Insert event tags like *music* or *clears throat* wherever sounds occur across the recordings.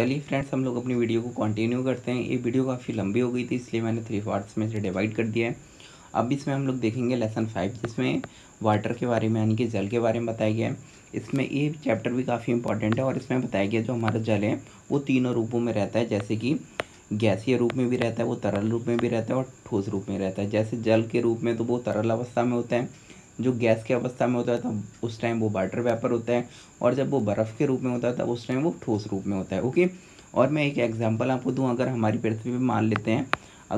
चलिए फ्रेंड्स हम लोग अपनी वीडियो को कंटिन्यू करते हैं ये वीडियो काफ़ी लंबी हो गई थी इसलिए मैंने थ्री पार्ट्स में से डिवाइड कर दिया है अब इसमें हम लोग देखेंगे लेसन फाइव जिसमें वाटर के बारे में यानी कि जल के बारे में बताया गया है इसमें ये चैप्टर भी काफ़ी इंपॉर्टेंट है और इसमें बताया गया जो हमारा जल है वो तीनों रूपों में रहता है जैसे कि गैसीय रूप में भी रहता है वो तरल रूप में भी रहता है और ठोस रूप में रहता है जैसे जल के रूप में तो वो तरल अवस्था में होता है जो गैस की अवस्था में होता था उस टाइम वो वाटर वेपर होता है और जब वो बर्फ़ के रूप में होता था उस टाइम वो ठोस रूप में होता है ओके और मैं एक एग्जाम्पल आपको दूँ अगर हमारी पृथ्वी पर मान लेते हैं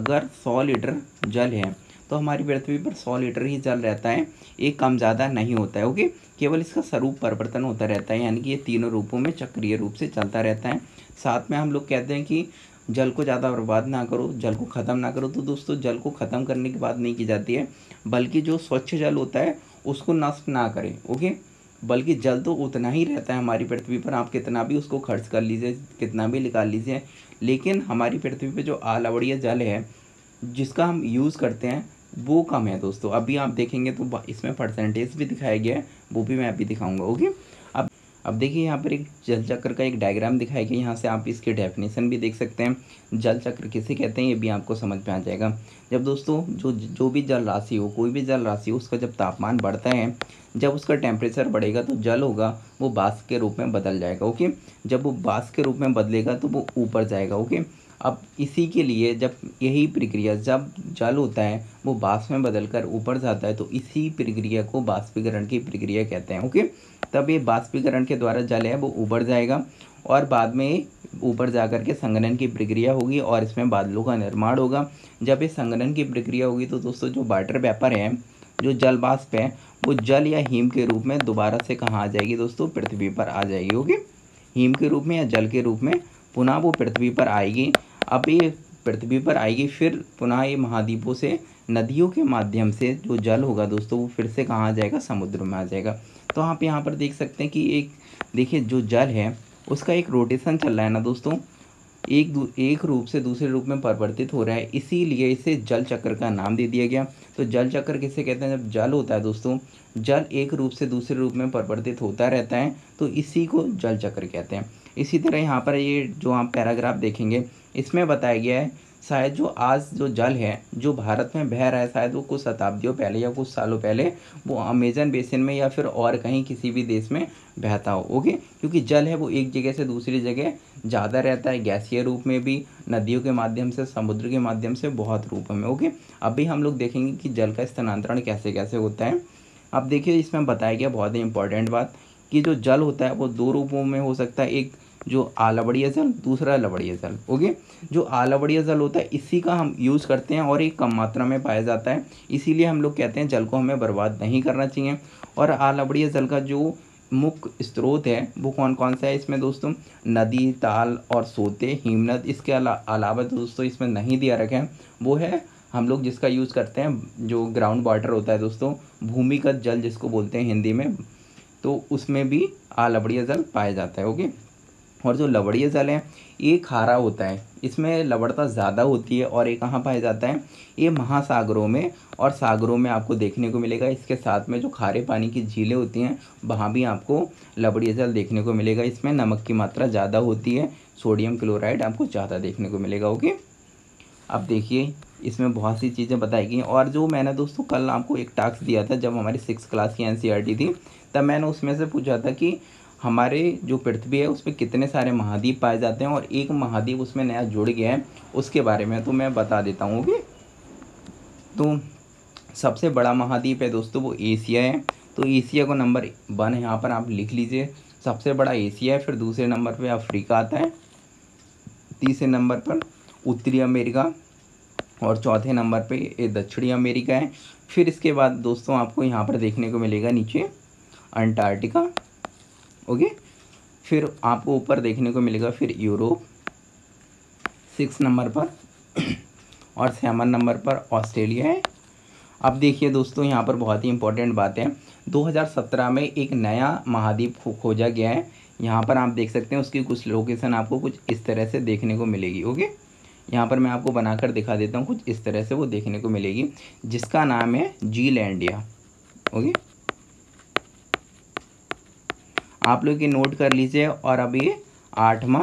अगर सौ लीटर जल है तो हमारी पृथ्वी पर सौ लीटर ही जल रहता है एक कम ज़्यादा नहीं होता है ओके केवल इसका स्वरूप परिवर्तन होता रहता है यानी कि ये तीनों रूपों में चक्रीय रूप से चलता रहता है साथ में हम लोग कहते हैं कि जल को ज़्यादा बर्बाद ना करो जल को ख़त्म ना करो तो दोस्तों जल को ख़त्म करने की बात नहीं की जाती है बल्कि जो स्वच्छ जल होता है उसको नष्ट ना करें ओके बल्कि जल तो उतना ही रहता है हमारी पृथ्वी पर आप कितना भी उसको खर्च कर लीजिए कितना भी निकाल लीजिए लेकिन हमारी पृथ्वी पर जो आलावड़िया जल है जिसका हम यूज़ करते हैं वो कम है दोस्तों अभी आप देखेंगे तो इसमें परसेंटेज भी दिखाया गया है वो भी मैं अभी दिखाऊंगा ओके अब देखिए यहाँ पर एक जल चक्र का एक डायग्राम दिखाया गया यहाँ से आप इसके डेफिनेशन भी देख सकते हैं जल चक्र किसे कहते हैं ये भी आपको समझ में आ जाएगा जब दोस्तों जो जो भी जल राशि हो कोई भी जल राशि हो उसका जब तापमान बढ़ता है जब उसका टेम्परेचर बढ़ेगा तो जल होगा वो बास के रूप में बदल जाएगा ओके जब वो बास के रूप में बदलेगा तो वो ऊपर जाएगा ओके अब इसी के लिए जब यही प्रक्रिया जब जल होता है वो बाष्प में बदल कर ऊपर जाता है तो इसी प्रक्रिया को बाष्पीकरण की प्रक्रिया कहते हैं ओके तब ये बाष्पीकरण के द्वारा जल है वो ऊपर जाएगा और बाद में ऊपर जा कर के संगनन की प्रक्रिया होगी और इसमें बादलों का निर्माण होगा जब ये संगनन की प्रक्रिया होगी तो दोस्तों जो वाटर पेपर है जो जल बाष्प है वो जल या हीम के रूप में दोबारा से कहाँ आ जाएगी दोस्तों पृथ्वी पर आ जाएगी ओके हीम के रूप में या जल के रूप में पुनः वो पृथ्वी पर आएगी अब ये पृथ्वी पर आएगी फिर पुनः ये महाद्वीपों से नदियों के माध्यम से जो जल होगा दोस्तों वो फिर से कहाँ आ जाएगा समुद्र में आ जाएगा तो आप यहाँ पर देख सकते हैं कि एक देखिए जो जल है उसका एक रोटेशन चल रहा है ना दोस्तों एक एक रूप से दूसरे रूप में परिवर्तित हो रहा है इसीलिए इसे जल चक्र का नाम दे दिया गया तो जल चक्र किसे कहते हैं जब जल होता है दोस्तों जल एक रूप से दूसरे रूप में परिवर्तित होता रहता है तो इसी को जल चक्र कहते हैं इसी तरह यहाँ पर ये जो आप पैराग्राफ देखेंगे इसमें बताया गया है शायद जो आज जो जल है जो भारत में बह रहा है शायद वो कुछ शताब्दियों पहले या कुछ सालों पहले वो अमेजन बेसिन में या फिर और कहीं किसी भी देश में बहता हो ओके क्योंकि जल है वो एक जगह से दूसरी जगह ज़्यादा रहता है गैसीय रूप में भी नदियों के माध्यम से समुद्र के माध्यम से बहुत रूप में ओके अभी हम लोग देखेंगे कि जल का स्थानांतरण कैसे कैसे होता है अब देखिए इसमें बताया गया बहुत ही इंपॉर्टेंट बात कि जो जल होता है वो दो रूपों में हो सकता है एक जो आलावड़िया जल दूसरा लवड़िया जल ओके जो आलावड़िया जल होता है इसी का हम यूज़ करते हैं और ये कम मात्रा में पाया जाता है इसीलिए हम लोग कहते हैं जल को हमें बर्बाद नहीं करना चाहिए और आलावड़िया जल का जो मुख्य स्रोत है वो कौन कौन सा है इसमें दोस्तों नदी ताल और सोते हिमनद इसके अला, अलावा दोस्तों इसमें नहीं दिया रखे हैं वो है हम लोग जिसका यूज़ करते हैं जो ग्राउंड वाटर होता है दोस्तों भूमिगत जल जिसको बोलते हैं हिंदी में तो उसमें भी आलबड़िया जल पाया जाता है ओके और जो लवड़ीय जल है ये खारा होता है इसमें लवड़ता ज़्यादा होती है और ये कहाँ पाया जाता है ये महासागरों में और सागरों में आपको देखने को मिलेगा इसके साथ में जो खारे पानी की झीलें होती हैं वहाँ भी आपको लवड़ीय जल देखने को मिलेगा इसमें नमक की मात्रा ज़्यादा होती है सोडियम क्लोराइड आपको ज़्यादा देखने को मिलेगा ओके अब देखिए इसमें बहुत सी चीज़ें बताई गई और जो मैंने दोस्तों कल आपको एक टास्क दिया था जब हमारी सिक्स क्लास की एन थी तब मैंने उसमें से पूछा था कि हमारे जो पृथ्वी है उस पर कितने सारे महाद्वीप पाए जाते हैं और एक महाद्वीप उसमें नया जुड़ गया है उसके बारे में तो मैं बता देता हूँ ओके तो सबसे बड़ा महाद्वीप है दोस्तों वो एशिया है तो एशिया को नंबर वन यहाँ पर आप लिख लीजिए सबसे बड़ा एशिया है फिर दूसरे नंबर पर अफ्रीका आता है तीसरे नंबर पर उत्तरी अमेरिका और चौथे नंबर पे ये दक्षिणी अमेरिका है फिर इसके बाद दोस्तों आपको यहाँ पर देखने को मिलेगा नीचे अंटार्कटिका ओके फिर आपको ऊपर देखने को मिलेगा फिर यूरोप सिक्स नंबर पर और सेवन नंबर पर ऑस्ट्रेलिया है अब देखिए दोस्तों यहाँ पर बहुत ही इंपॉर्टेंट बात है 2017 में एक नया महाद्वीप खोजा गया है यहाँ पर आप देख सकते हैं उसकी कुछ लोकेशन आपको कुछ इस तरह से देखने को मिलेगी ओके यहाँ पर मैं आपको बनाकर दिखा देता हूँ कुछ इस तरह से वो देखने को मिलेगी जिसका नाम है जी ओके आप लोग ये नोट कर लीजिए और अब ये आठवां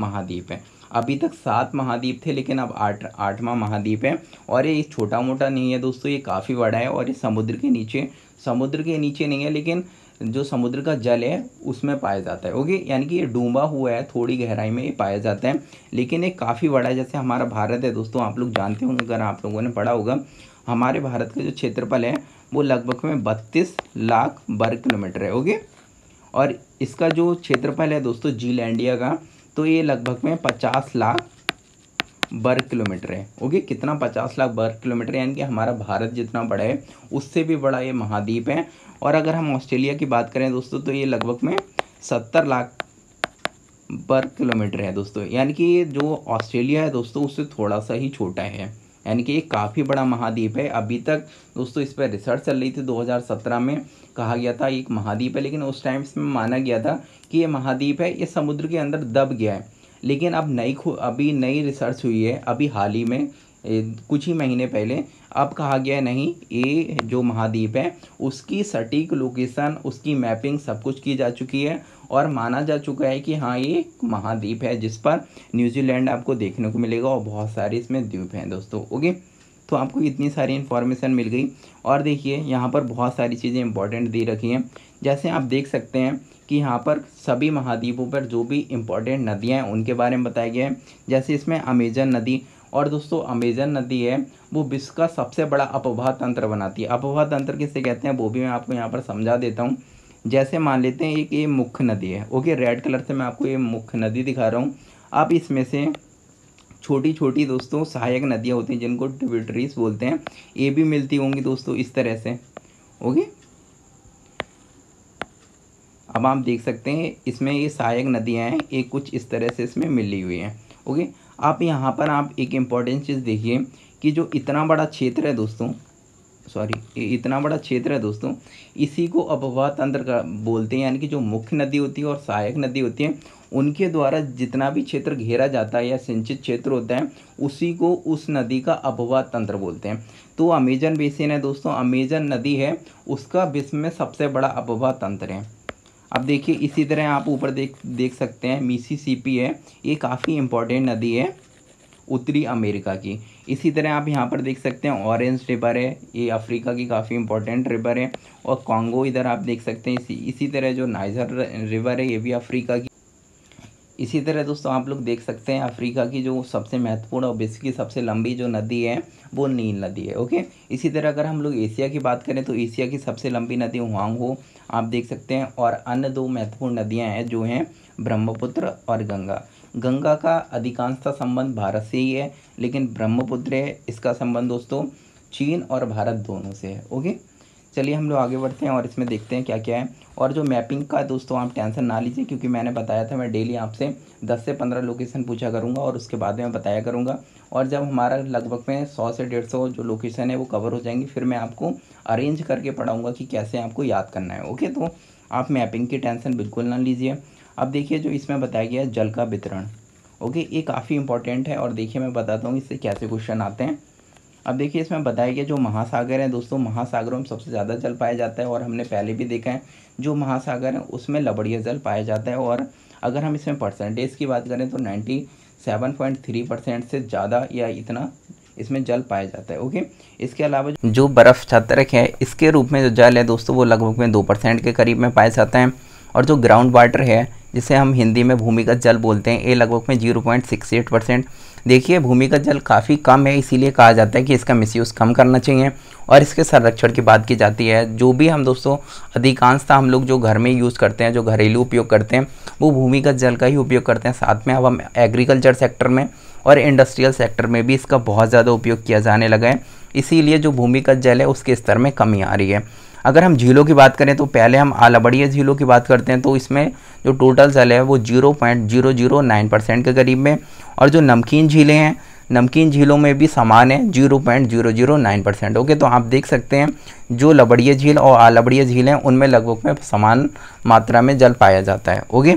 महाद्वीप है अभी तक सात महाद्वीप थे लेकिन अब आठ आठवां महाद्वीप है और ये छोटा मोटा नहीं है दोस्तों ये काफ़ी बड़ा है और ये समुद्र के नीचे समुद्र के नीचे नहीं है लेकिन जो समुद्र का जल है उसमें पाया जाता है ओके यानी कि ये डूबा हुआ है थोड़ी गहराई में ये पाया जाता है लेकिन ये काफ़ी बड़ा है जैसे हमारा भारत है दोस्तों आप लोग जानते होंगे अगर आप लोगों ने पढ़ा होगा हमारे भारत का जो क्षेत्रफल है वो लगभग में बत्तीस लाख वर्ग किलोमीटर है ओके और इसका जो क्षेत्रफल है दोस्तों जी लैंडिया का तो ये लगभग में पचास लाख वर्ग किलोमीटर है ओके कितना पचास लाख वर्ग किलोमीटर यानी कि हमारा भारत जितना बड़ा है उससे भी बड़ा ये महाद्वीप है और अगर हम ऑस्ट्रेलिया की बात करें दोस्तों तो ये लगभग में सत्तर लाख वर्ग किलोमीटर है दोस्तों यानी कि जो ऑस्ट्रेलिया है दोस्तों उससे थोड़ा सा ही छोटा है यानी कि ये काफ़ी बड़ा महाद्वीप है अभी तक दोस्तों इस पर रिसर्च चल रही थी 2017 में कहा गया था एक महाद्वीप है लेकिन उस टाइम में माना गया था कि ये महाद्वीप है ये समुद्र के अंदर दब गया है लेकिन अब नई अभी नई रिसर्च हुई है अभी हाल ही में कुछ ही महीने पहले अब कहा गया नहीं ये जो महाद्वीप है उसकी सटीक लोकेशन उसकी मैपिंग सब कुछ की जा चुकी है और माना जा चुका है कि हाँ ये महाद्वीप है जिस पर न्यूजीलैंड आपको देखने को मिलेगा और बहुत सारे इसमें द्वीप हैं दोस्तों ओके तो आपको इतनी सारी इन्फॉर्मेशन मिल गई और देखिए यहाँ पर बहुत सारी चीज़ें इंपॉर्टेंट दी रखी हैं जैसे आप देख सकते हैं कि यहाँ पर सभी महाद्वीपों पर जो भी इम्पॉर्टेंट नदियाँ हैं उनके बारे में बताया गया है जैसे इसमें अमेजन नदी और दोस्तों अमेजन नदी है वो विश्व का सबसे बड़ा अपवाह तंत्र बनाती है अपवाह तंत्र किसे कहते हैं वो भी मैं आपको यहाँ पर समझा देता हूँ जैसे मान लेते हैं एक ये मुख्य नदी है ओके रेड कलर से मैं आपको ये मुख्य नदी दिखा रहा हूँ आप इसमें से छोटी छोटी दोस्तों सहायक नदियाँ होती हैं जिनको ट्रिब्यूटरीज बोलते हैं ये भी मिलती होंगी दोस्तों इस तरह से ओके अब आप देख सकते हैं इसमें ये सहायक नदियाँ हैं ये कुछ इस तरह से इसमें मिली हुई हैं ओके आप यहाँ पर आप एक इम्पॉर्टेंट चीज़ देखिए कि जो इतना बड़ा क्षेत्र है दोस्तों सॉरी इतना बड़ा क्षेत्र है दोस्तों इसी को अपवाह तंत्र का बोलते हैं यानी कि जो मुख्य नदी होती है और सहायक नदी होती है उनके द्वारा जितना भी क्षेत्र घेरा जाता है या सिंचित क्षेत्र होता है उसी को उस नदी का अपवाह तंत्र बोलते हैं तो अमेजन बेसिन है दोस्तों अमेजन नदी है उसका विश्व में सबसे बड़ा अपवाह तंत्र है अब देखिए इसी तरह आप ऊपर देख देख सकते हैं मिसिसिपी है ये काफ़ी इंपॉर्टेंट नदी है उत्तरी अमेरिका की इसी तरह आप यहाँ पर देख सकते हैं ऑरेंज रिवर है ये अफ्रीका की काफ़ी इंपॉर्टेंट रिवर है और कॉन्गो इधर आप देख सकते हैं इसी इसी तरह जो नाइजर रिवर है ये भी अफ्रीका की इसी तरह दोस्तों आप लोग देख सकते हैं अफ्रीका की जो सबसे महत्वपूर्ण और विश्व की सबसे लंबी जो नदी है वो नील नदी है ओके इसी तरह अगर हम लोग एशिया की बात करें तो एशिया की सबसे लंबी नदी हुआंग हो आप देख सकते हैं और अन्य दो महत्वपूर्ण नदियाँ हैं जो हैं ब्रह्मपुत्र और गंगा गंगा का अधिकांशता संबंध भारत से ही है लेकिन ब्रह्मपुत्र है इसका संबंध दोस्तों चीन और भारत दोनों से है ओके चलिए हम लोग आगे बढ़ते हैं और इसमें देखते हैं क्या क्या है और जो मैपिंग का दोस्तों आप टेंशन ना लीजिए क्योंकि मैंने बताया था मैं डेली आपसे 10 से 15 लोकेशन पूछा करूँगा और उसके बाद में बताया करूँगा और जब हमारा लगभग में 100 से 150 जो लोकेशन है वो कवर हो जाएंगी फिर मैं आपको अरेंज करके पढ़ाऊँगा कि कैसे आपको याद करना है ओके तो आप मैपिंग की टेंशन बिल्कुल ना लीजिए अब देखिए जो इसमें बताया गया है जल का वितरण ओके ये काफ़ी इंपॉर्टेंट है और देखिए मैं बताता हूँ इससे कैसे क्वेश्चन आते हैं अब देखिए इसमें बताया गया जो महासागर हैं दोस्तों महासागरों में सबसे ज़्यादा जल पाया जाता है और हमने पहले भी देखा है जो महासागर हैं उसमें लबड़िया जल पाया जाता है और अगर हम इसमें परसेंटेज की बात करें तो ninety seven point three percent से ज़्यादा या इतना इसमें जल पाया जाता है ओके इसके अलावा जो बर्फ़ छतरक है इसके रूप में जो जल है दोस्तों वो लगभग में दो परसेंट के करीब में पाया जाता है और जो ग्राउंड वाटर है जिसे हम हिंदी में भूमिगत जल बोलते हैं ये लगभग में zero point six eight percent देखिए भूमिगत जल काफ़ी कम है इसीलिए कहा जाता है कि इसका मिसयूज़ कम करना चाहिए और इसके संरक्षण की बात की जाती है जो भी हम दोस्तों अधिकांशतः हम लोग जो घर में यूज़ करते हैं जो घरेलू उपयोग करते हैं वो भूमिगत जल का ही उपयोग करते हैं साथ में अब हम एग्रीकल्चर सेक्टर में और इंडस्ट्रियल सेक्टर में भी इसका बहुत ज़्यादा उपयोग किया जाने लगा है इसीलिए जो भूमिगत जल है उसके स्तर में कमी आ रही है अगर हम झीलों की बात करें तो पहले हम आलाबड़िया झीलों की बात करते हैं तो इसमें जो टोटल सेल है वो zero point zero zero nine percent के करीब में और जो नमकीन झीलें हैं नमकीन झीलों में भी समान है zero point zero zero nine percent okay तो आप देख सकते हैं जो लबड़िया झील और आलाबड़िया झील हैं उनमें लगभग में समान मात्रा में जल पाया जाता है ओके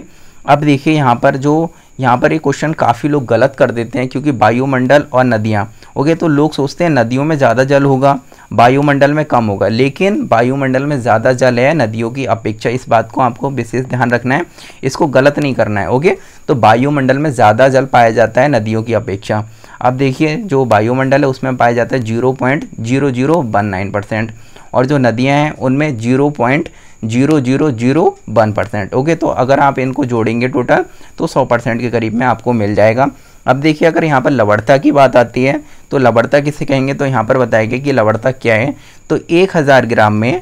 अब देखिए यहाँ पर जो यहाँ पर ये क्वेश्चन काफ़ी लोग गलत कर देते हैं क्योंकि वायुमंडल और नदियाँ ओके तो लोग सोचते हैं नदियों में ज़्यादा जल होगा वायुमंडल में कम होगा लेकिन वायुमंडल में ज़्यादा जल है नदियों की अपेक्षा इस बात को आपको विशेष ध्यान रखना है इसको गलत नहीं करना है ओके तो वायुमंडल में ज़्यादा जल पाया जाता है नदियों की अपेक्षा अब देखिए जो वायुमंडल है उसमें पाया जाता है zero point zero zero one nine percent और जो नदियाँ हैं उनमें zero point zero zero zero one percent okay तो अगर आप इनको जोड़ेंगे टोटल तो सौ परसेंट के करीब में आपको मिल जाएगा अब देखिए अगर यहाँ पर लवड़ता की बात आती है तो लवड़ता किसे कहेंगे तो यहाँ पर बताया गया कि लवड़ता क्या है तो एक हज़ार ग्राम में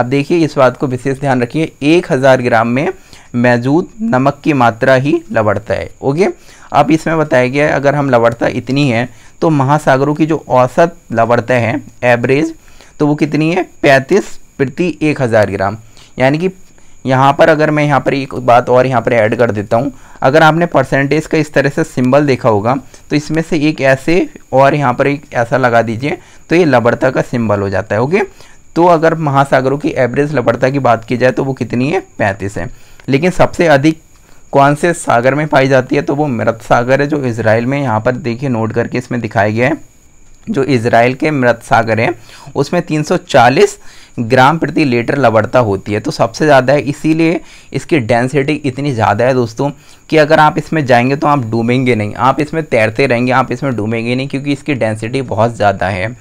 अब देखिए इस बात को विशेष ध्यान रखिए एक हज़ार ग्राम में मौजूद नमक की मात्रा ही लवड़ता है ओके अब इसमें बताया गया है अगर हम लवड़ता इतनी है तो महासागरों की जो औसत लवड़ता है एवरेज तो वो कितनी है पैंतीस प्रति एक हज़ार ग्राम यानी कि यहाँ पर अगर मैं यहाँ पर एक बात और यहाँ पर ऐड कर देता हूँ अगर आपने परसेंटेज का इस तरह से सिंबल देखा होगा तो इसमें से एक ऐसे और यहाँ पर एक ऐसा लगा दीजिए तो ये लबड़ता का सिंबल हो जाता है ओके तो अगर महासागरों की एवरेज लबड़ता की बात की जाए तो वो कितनी है पैंतीस है लेकिन सबसे अधिक कौन से सागर में पाई जाती है तो वो मृत सागर है जो इसराइल में यहाँ पर देखिए नोट करके इसमें दिखाया गया है जो इसराइल के मृत सागर हैं उसमें 340 ग्राम प्रति लीटर लवड़ता होती है तो सबसे ज़्यादा है इसीलिए इसकी डेंसिटी इतनी ज़्यादा है दोस्तों कि अगर आप इसमें जाएंगे तो आप डूबेंगे नहीं आप इसमें तैरते रहेंगे आप इसमें डूबेंगे नहीं क्योंकि इसकी डेंसिटी बहुत ज़्यादा है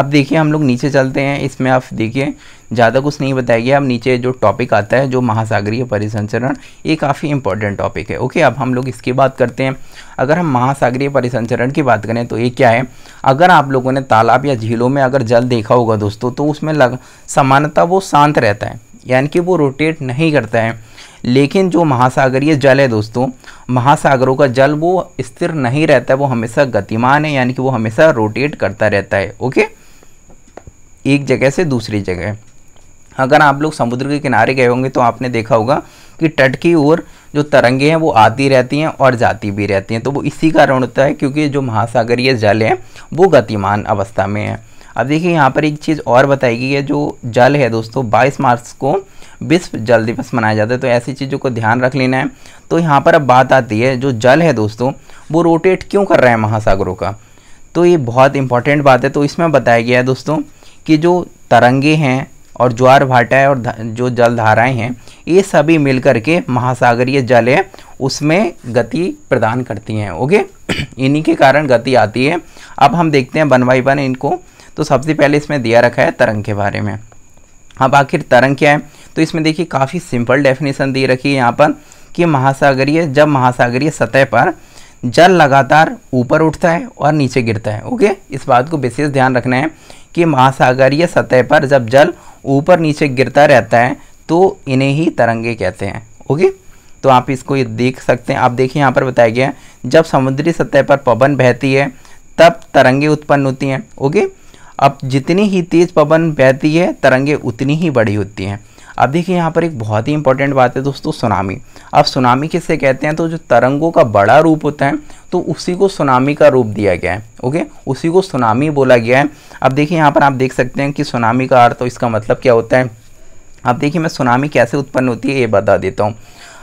अब देखिए हम लोग नीचे चलते हैं इसमें आप देखिए ज़्यादा कुछ नहीं बताया गया अब नीचे जो टॉपिक आता है जो महासागरीय परिसंचरण ये काफ़ी इंपॉर्टेंट टॉपिक है ओके अब हम लोग इसकी बात करते हैं अगर हम महासागरीय परिसंचरण की बात करें तो ये क्या है अगर आप लोगों ने तालाब या झीलों में अगर जल देखा होगा दोस्तों तो उसमें लग समानता वो शांत रहता है यानी कि वो रोटेट नहीं करता है लेकिन जो महासागरीय जल है दोस्तों महासागरों का जल वो स्थिर नहीं रहता है वो हमेशा गतिमान है यानी कि वो हमेशा रोटेट करता रहता है ओके एक जगह से दूसरी जगह अगर आप लोग समुद्र के किनारे गए होंगे तो आपने देखा होगा कि तट की ओर जो तरंगे हैं वो आती रहती हैं और जाती भी रहती हैं तो वो इसी कारण होता है क्योंकि जो महासागरीय जल है वो गतिमान अवस्था में है अब देखिए यहाँ पर एक चीज़ और बताई गई है जो जल है दोस्तों 22 मार्च को विश्व जल दिवस मनाया जाता है तो ऐसी चीज़ों को ध्यान रख लेना है तो यहाँ पर अब बात आती है जो जल है दोस्तों वो रोटेट क्यों कर रहे हैं महासागरों का तो ये बहुत इंपॉर्टेंट बात है तो इसमें बताया गया है दोस्तों कि जो तरंगे हैं और ज्वार भाटाएँ और जो जल धाराएँ हैं ये सभी मिलकर के महासागरीय जल है उसमें गति प्रदान करती हैं ओके *clears throat* इन्हीं के कारण गति आती है अब हम देखते हैं बनवाई बाई इनको तो सबसे पहले इसमें दिया रखा है तरंग के बारे में अब आखिर तरंग क्या है तो इसमें देखिए काफ़ी सिंपल डेफिनेशन दी रखी है यहाँ पर कि महासागरीय जब महासागरीय सतह पर जल लगातार ऊपर उठता है और नीचे गिरता है ओके इस बात को विशेष ध्यान रखना है कि महासागरीय सतह पर जब जल ऊपर नीचे गिरता रहता है तो इन्हें ही तरंगे कहते हैं ओके तो आप इसको ये देख सकते हैं आप देखिए यहाँ पर बताया गया जब समुद्री सतह पर पवन बहती है तब तरंगे उत्पन्न होती हैं ओके अब जितनी ही तेज़ पवन बहती है तरंगे उतनी ही बड़ी होती हैं अब देखिए यहाँ पर एक बहुत ही इंपॉर्टेंट बात है दोस्तों सुनामी अब सुनामी किससे कहते हैं तो जो तरंगों का बड़ा रूप होता है तो उसी को सुनामी का रूप दिया गया है ओके उसी को सुनामी बोला गया है अब देखिए यहाँ पर आप देख सकते हैं कि सुनामी का अर्थ तो इसका मतलब क्या होता है अब देखिए मैं सुनामी कैसे उत्पन्न होती है ये बता देता हूँ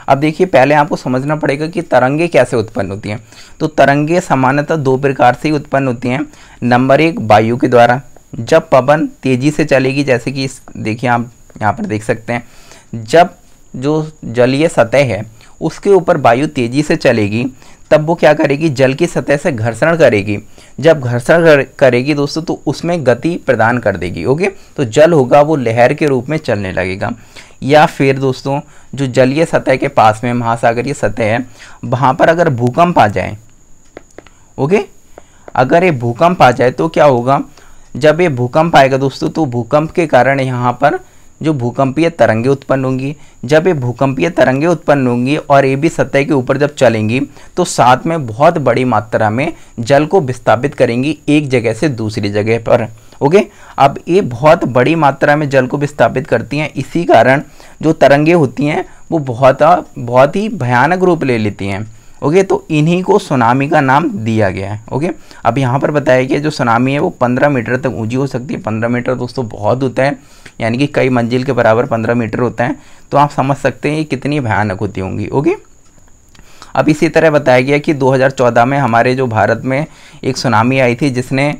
अब देखिए पहले आपको समझना पड़ेगा कि तरंगे कैसे उत्पन्न होती हैं तो तरंगे सामान्यतः दो प्रकार से ही उत्पन्न होती हैं नंबर एक वायु के द्वारा जब पवन तेज़ी से चलेगी जैसे कि इस देखिए आप यहाँ पर देख सकते हैं जब जो जलीय सतह है उसके ऊपर वायु तेजी से चलेगी तब वो क्या करेगी जल की सतह से घर्षण करेगी जब घर्षण करेगी दोस्तों तो उसमें गति प्रदान कर देगी ओके तो जल होगा वो लहर के रूप में चलने लगेगा या फिर दोस्तों जो जलीय सतह के पास में महासागरीय सतह है वहाँ पर अगर भूकंप आ जाए ओके अगर ये भूकंप आ जाए तो क्या होगा जब ये भूकंप आएगा दोस्तों तो भूकंप के कारण यहाँ पर जो भूकंपीय तरंगे उत्पन्न होंगी जब ये भूकंपीय तरंगे उत्पन्न होंगी और ये भी सतह के ऊपर जब चलेंगी तो साथ में बहुत बड़ी मात्रा में जल को विस्थापित करेंगी एक जगह से दूसरी जगह पर ओके अब ये बहुत बड़ी मात्रा में जल को विस्थापित करती हैं इसी कारण जो तरंगे होती हैं वो बहुत बहुत ही भयानक रूप ले लेती हैं ओके तो इन्हीं को सुनामी का नाम दिया गया है ओके अब यहाँ पर बताया गया जो सुनामी है वो 15 मीटर तक ऊंची हो सकती है 15 मीटर दोस्तों बहुत होता है यानी कि कई मंजिल के बराबर पंद्रह मीटर होता है तो आप समझ सकते हैं ये कितनी भयानक होती होंगी ओके अब इसी तरह बताया गया कि 2014 में हमारे जो भारत में एक सुनामी आई थी जिसने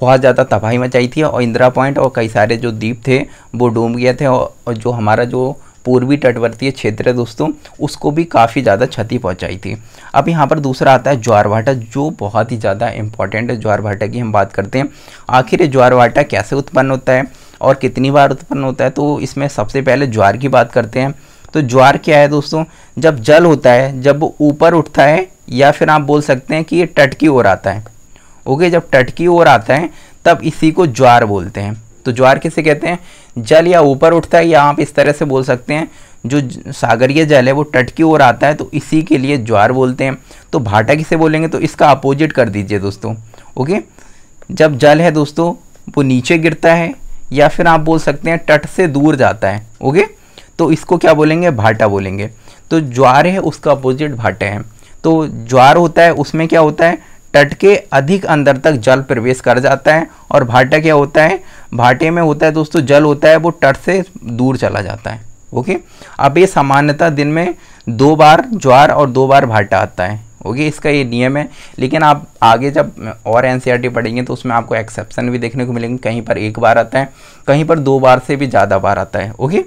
बहुत ज़्यादा तबाही मचाई थी और इंदिरा पॉइंट और कई सारे जो द्वीप थे वो डूब गए थे और जो हमारा जो पूर्वी तटवर्तीय क्षेत्र है दोस्तों उसको भी काफ़ी ज़्यादा क्षति पहुंचाई थी अब यहाँ पर दूसरा आता है ज्वार भाटा जो बहुत ही ज़्यादा इंपॉर्टेंट है ज्वार भाटा की हम बात करते हैं आखिर ज्वार भाटा कैसे उत्पन्न होता है और कितनी बार उत्पन्न होता है तो इसमें सबसे पहले ज्वार की बात करते हैं तो ज्वार क्या है दोस्तों जब जल होता है जब वो ऊपर उठता है या फिर आप बोल सकते हैं कि ये टटकी ओर आता है ओके जब टटकी ओर आता है तब इसी को ज्वार बोलते हैं तो ज्वार किसे कहते हैं जल या ऊपर उठता है या आप इस तरह से बोल सकते हैं जो सागरीय जल है वो टटकी ओर आता है तो इसी के लिए ज्वार बोलते हैं तो भाटा किसे बोलेंगे तो इसका अपोजिट कर दीजिए दोस्तों ओके जब जल है दोस्तों वो नीचे गिरता है या फिर आप बोल सकते हैं तट से दूर जाता है ओके तो इसको क्या बोलेंगे भाटा बोलेंगे तो ज्वार है उसका अपोजिट भाटे हैं तो ज्वार होता है उसमें क्या होता है तट के अधिक अंदर तक जल प्रवेश कर जाता है और भाटा क्या होता है भाटे में होता है दोस्तों जल होता है वो तट से दूर चला जाता है ओके अब ये सामान्यतः दिन में दो बार ज्वार और दो बार भाटा आता है ओके इसका ये नियम है लेकिन आप आगे जब और एन e पढ़ेंगे तो उसमें आपको एक्सेप्शन भी देखने को मिलेंगे कहीं पर एक बार आता है कहीं पर दो बार से भी ज़्यादा बार आता है ओके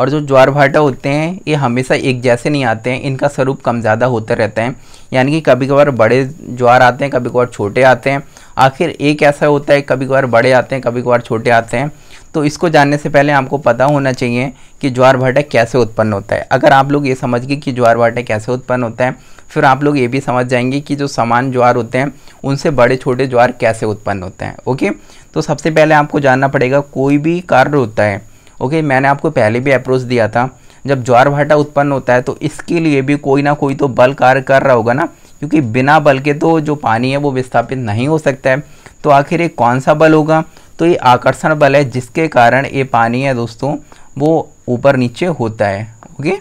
और जो ज्वार भाटा होते हैं ये हमेशा एक जैसे नहीं आते हैं इनका स्वरूप कम ज़्यादा होते रहते हैं यानी कि कभी कभार बड़े ज्वार आते हैं कभी कभार छोटे आते हैं आखिर एक ऐसा होता है कभी कभार बड़े आते हैं कभी कभार छोटे आते हैं तो इसको जानने से पहले आपको पता होना चाहिए कि ज्वार भाटा कैसे उत्पन्न होता है अगर आप लोग ये समझ गए कि ज्वार भाटा कैसे उत्पन्न होता है फिर आप लोग ये भी समझ जाएंगे कि जो समान ज्वार होते हैं उनसे बड़े छोटे ज्वार कैसे उत्पन्न होते हैं ओके तो सबसे पहले आपको जानना पड़ेगा कोई भी कार्य होता है ओके मैंने आपको पहले भी अप्रोच दिया था जब ज्वार भाटा उत्पन्न होता है तो इसके लिए भी कोई ना कोई तो बल कार्य कर रहा होगा ना क्योंकि बिना बल के तो जो पानी है वो विस्थापित नहीं हो सकता है तो आखिर एक कौन सा बल होगा तो ये आकर्षण बल है जिसके कारण ये पानी है दोस्तों वो ऊपर नीचे होता है ओके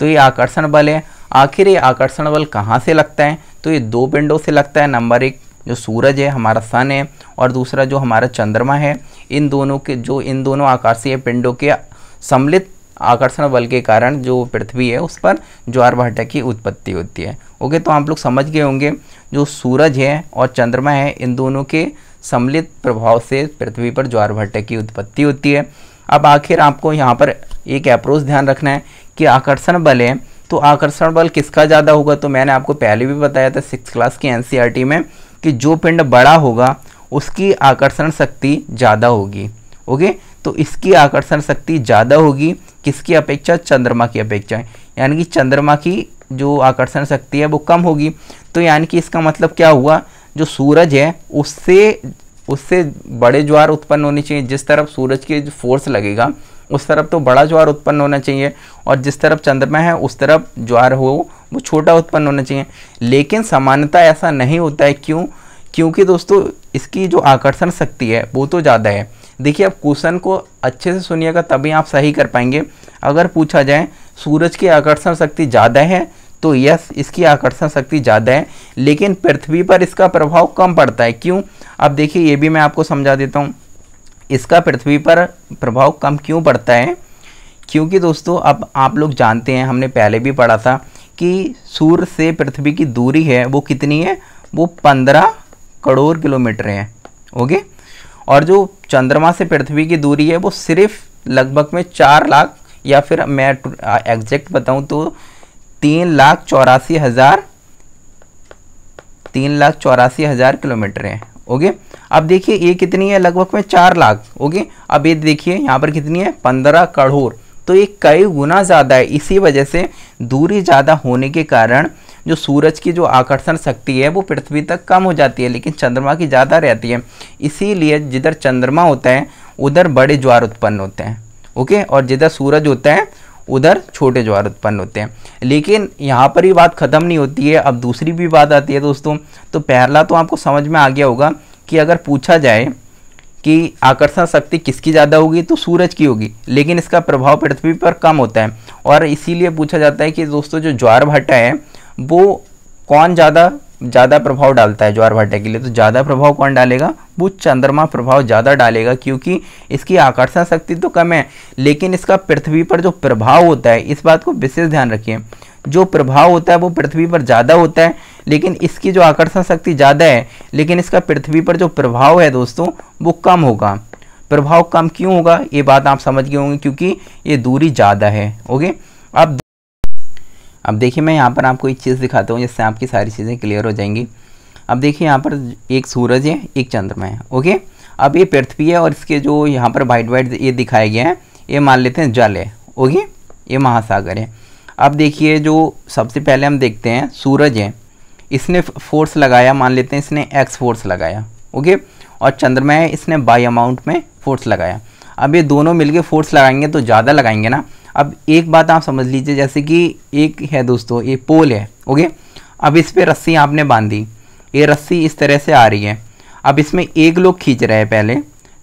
तो ये आकर्षण बल है आखिर ये आकर्षण बल कहाँ से लगता है तो ये दो पिंडों से लगता है नंबर एक जो सूरज है हमारा सन है और दूसरा जो हमारा चंद्रमा है इन दोनों के जो इन दोनों आकर्षीय पिंडों के सम्मिलित आकर्षण बल के कारण जो पृथ्वी है उस पर ज्वार भाटा की उत्पत्ति होती है ओके तो आप लोग समझ गए होंगे जो सूरज है और चंद्रमा है इन दोनों के सम्मिलित प्रभाव से पृथ्वी पर ज्वार भट्ट की उत्पत्ति होती है अब आखिर आपको यहाँ पर एक अप्रोच ध्यान रखना है कि आकर्षण बल है तो आकर्षण बल किसका ज़्यादा होगा तो मैंने आपको पहले भी बताया था सिक्स क्लास की एन e में कि जो पिंड बड़ा होगा उसकी आकर्षण शक्ति ज़्यादा होगी ओके तो इसकी आकर्षण शक्ति ज़्यादा होगी किसकी अपेक्षा चंद्रमा की अपेक्षा यानी कि चंद्रमा की जो आकर्षण शक्ति है वो कम होगी तो यानी कि इसका मतलब क्या हुआ जो सूरज है उससे उससे बड़े ज्वार उत्पन्न होने चाहिए जिस तरफ सूरज के जो फोर्स लगेगा उस तरफ तो बड़ा ज्वार उत्पन्न होना चाहिए और जिस तरफ चंद्रमा है उस तरफ ज्वार हो वो छोटा उत्पन्न होना चाहिए लेकिन सामान्यता ऐसा नहीं होता है क्यों क्योंकि दोस्तों इसकी जो आकर्षण शक्ति है वो तो ज़्यादा है देखिए आप क्वेश्चन को अच्छे से सुनिएगा तभी आप सही कर पाएंगे अगर पूछा जाए सूरज की आकर्षण शक्ति ज़्यादा है तो यस इसकी आकर्षण शक्ति ज़्यादा है लेकिन पृथ्वी पर इसका प्रभाव कम पड़ता है क्यों अब देखिए ये भी मैं आपको समझा देता हूँ इसका पृथ्वी पर प्रभाव कम क्यों पड़ता है क्योंकि दोस्तों अब आप लोग जानते हैं हमने पहले भी पढ़ा था कि सूर्य से पृथ्वी की दूरी है वो कितनी है वो पंद्रह करोड़ किलोमीटर है ओके और जो चंद्रमा से पृथ्वी की दूरी है वो सिर्फ लगभग में चार लाख या फिर मैं एग्जैक्ट बताऊं तो तीन लाख चौरासी हज़ार तीन लाख चौरासी हज़ार किलोमीटर है ओके अब देखिए ये कितनी है लगभग में चार लाख ओके अब ये देखिए यहाँ पर कितनी है पंद्रह करोड़ तो ये कई गुना ज़्यादा है इसी वजह से दूरी ज़्यादा होने के कारण जो सूरज की जो आकर्षण शक्ति है वो पृथ्वी तक कम हो जाती है लेकिन चंद्रमा की ज़्यादा रहती है इसीलिए जिधर चंद्रमा होता है उधर बड़े ज्वार उत्पन्न होते हैं ओके और जिधर सूरज होता है उधर छोटे ज्वार उत्पन्न होते हैं लेकिन यहाँ पर ही बात ख़त्म नहीं होती है अब दूसरी भी बात आती है दोस्तों तो पहला तो आपको समझ में आ गया होगा कि अगर पूछा जाए कि आकर्षण शक्ति किसकी ज़्यादा होगी तो सूरज की होगी लेकिन इसका प्रभाव पृथ्वी पर कम होता है और इसीलिए पूछा जाता है कि दोस्तों जो ज्वार भट्टा है वो कौन ज़्यादा ज़्यादा प्रभाव डालता है ज्वार भाटा के लिए तो ज़्यादा प्रभाव कौन डालेगा वो चंद्रमा प्रभाव ज़्यादा डालेगा क्योंकि इसकी आकर्षण शक्ति तो कम है लेकिन इसका पृथ्वी पर जो प्रभाव होता है इस बात को विशेष ध्यान रखिए जो प्रभाव होता है वो पृथ्वी पर ज़्यादा होता है लेकिन इसकी जो आकर्षण शक्ति ज़्यादा है लेकिन इसका पृथ्वी पर जो प्रभाव है दोस्तों वो कम होगा प्रभाव कम क्यों होगा ये बात आप समझ गए होंगे क्योंकि ये दूरी ज़्यादा है ओके अब अब देखिए मैं यहाँ पर आपको एक चीज़ दिखाता हूँ जिससे आपकी सारी चीज़ें क्लियर हो जाएंगी अब देखिए यहाँ पर एक सूरज है एक चंद्रमा है ओके अब ये पृथ्वी है और इसके जो यहाँ पर वाइट वाइट ये दिखाया गया है ये मान लेते हैं जल है ओके ये महासागर है अब देखिए जो सबसे पहले हम देखते हैं सूरज है इसने फोर्स लगाया मान लेते हैं इसने एक्स फोर्स लगाया ओके और चंद्रमा है इसने बाई अमाउंट में फोर्स लगाया अब ये दोनों मिलके फोर्स लगाएंगे तो ज़्यादा लगाएंगे ना अब एक बात आप समझ लीजिए जैसे कि एक है दोस्तों ये पोल है ओके अब इस पर रस्सी आपने बांधी ये रस्सी इस तरह से आ रही है अब इसमें एक लोग खींच रहे हैं पहले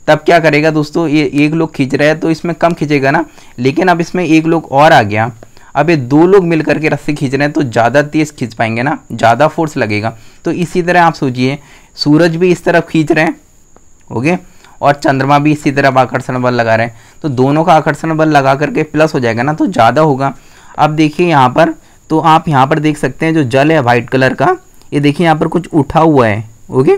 तब क्या करेगा दोस्तों ये एक लोग खींच रहा है तो इसमें कम खींचेगा ना लेकिन अब इसमें एक लोग और आ गया अब ये दो लोग मिल करके रस्सी खींच रहे हैं तो ज़्यादा तेज़ खींच पाएंगे ना ज़्यादा फोर्स लगेगा तो इसी तरह आप सोचिए सूरज भी इस तरफ खींच रहे हैं ओके और चंद्रमा भी इसी तरह आकर्षण बल लगा रहे हैं तो दोनों का आकर्षण बल लगा करके प्लस हो जाएगा ना तो ज़्यादा होगा अब देखिए यहाँ पर तो आप यहाँ पर देख सकते हैं जो जल है वाइट कलर का ये देखिए यहाँ पर कुछ उठा हुआ है ओके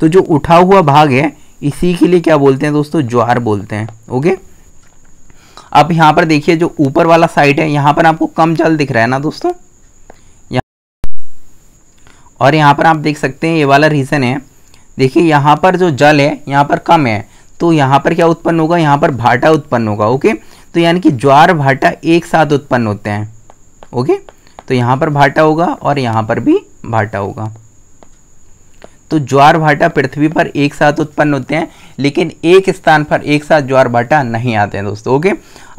तो जो उठा हुआ भाग है इसी के लिए क्या बोलते हैं दोस्तों ज्वार बोलते हैं ओके अब यहाँ पर देखिए जो ऊपर वाला साइड है यहाँ पर आपको कम जल दिख रहा है ना दोस्तों और यहाँ पर आप देख सकते हैं ये वाला रीज़न है देखिए यहाँ पर जो जल है यहाँ पर कम है तो यहाँ पर क्या उत्पन्न होगा यहाँ पर भाटा उत्पन्न होगा ओके तो यानी कि ज्वार भाटा एक साथ उत्पन्न होते हैं ओके तो यहाँ पर भाटा होगा और यहाँ पर भी भाटा होगा तो ज्वार भाटा पृथ्वी पर एक साथ उत्पन्न होते हैं लेकिन एक स्थान पर एक साथ ज्वार भाटा नहीं आते हैं दोस्तों ओके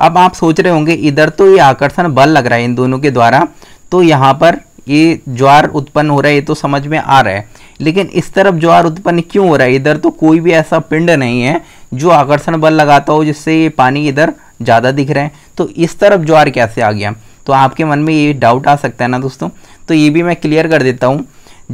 अब आप सोच रहे होंगे इधर तो ये आकर्षण बल लग रहा है इन दोनों के द्वारा तो यहाँ पर ये ज्वार उत्पन्न हो रहा है ये तो समझ में आ रहा है लेकिन इस तरफ ज्वार उत्पन्न क्यों हो रहा है इधर तो कोई भी ऐसा पिंड नहीं है जो आकर्षण बल लगाता हो जिससे ये पानी इधर ज़्यादा दिख रहे हैं तो इस तरफ ज्वार कैसे आ गया तो आपके मन में ये डाउट आ सकता है ना दोस्तों तो ये भी मैं क्लियर कर देता हूँ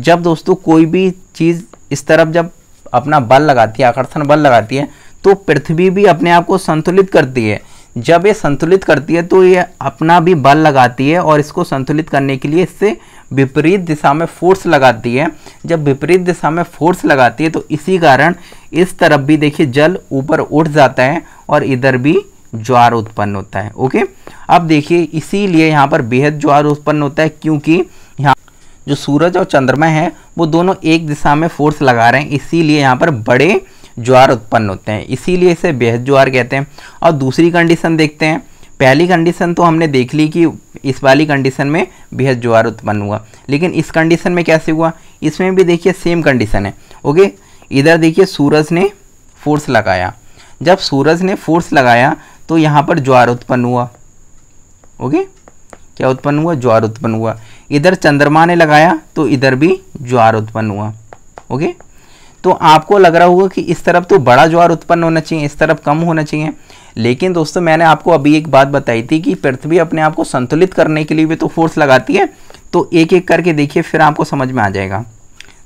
जब दोस्तों कोई भी चीज़ इस तरफ जब अपना बल लगाती है आकर्षण बल लगाती है तो पृथ्वी भी अपने आप को संतुलित करती है जब ये संतुलित करती है तो ये अपना भी बल लगाती है और इसको संतुलित करने के लिए इससे विपरीत दिशा में फोर्स लगाती है जब विपरीत दिशा में फोर्स लगाती है तो इसी कारण इस तरफ भी देखिए जल ऊपर उठ जाता है और इधर भी ज्वार उत्पन्न होता है ओके अब देखिए इसीलिए यहाँ पर बेहद ज्वार उत्पन्न होता है क्योंकि यहाँ जो सूरज और चंद्रमा है वो दोनों एक दिशा में फोर्स लगा रहे हैं इसीलिए यहाँ पर बड़े ज्वार उत्पन्न होते हैं इसीलिए इसे बेहद ज्वार कहते हैं और दूसरी कंडीशन देखते हैं पहली कंडीशन तो हमने देख ली कि इस वाली कंडीशन में बेहद ज्वार उत्पन्न हुआ लेकिन इस कंडीशन में कैसे हुआ इसमें भी देखिए सेम कंडीशन है ओके इधर देखिए सूरज ने फोर्स लगाया जब सूरज ने फोर्स लगाया तो यहाँ पर ज्वार उत्पन्न हुआ ओके क्या उत्पन्न हुआ ज्वार उत्पन्न हुआ इधर चंद्रमा ने लगाया तो इधर भी ज्वार उत्पन्न हुआ ओके तो आपको लग रहा होगा कि इस तरफ तो बड़ा ज्वार उत्पन्न होना चाहिए इस तरफ कम होना चाहिए लेकिन दोस्तों मैंने आपको अभी एक बात बताई थी कि पृथ्वी अपने आप को संतुलित करने के लिए भी तो फोर्स लगाती है तो एक एक करके देखिए फिर आपको समझ में आ जाएगा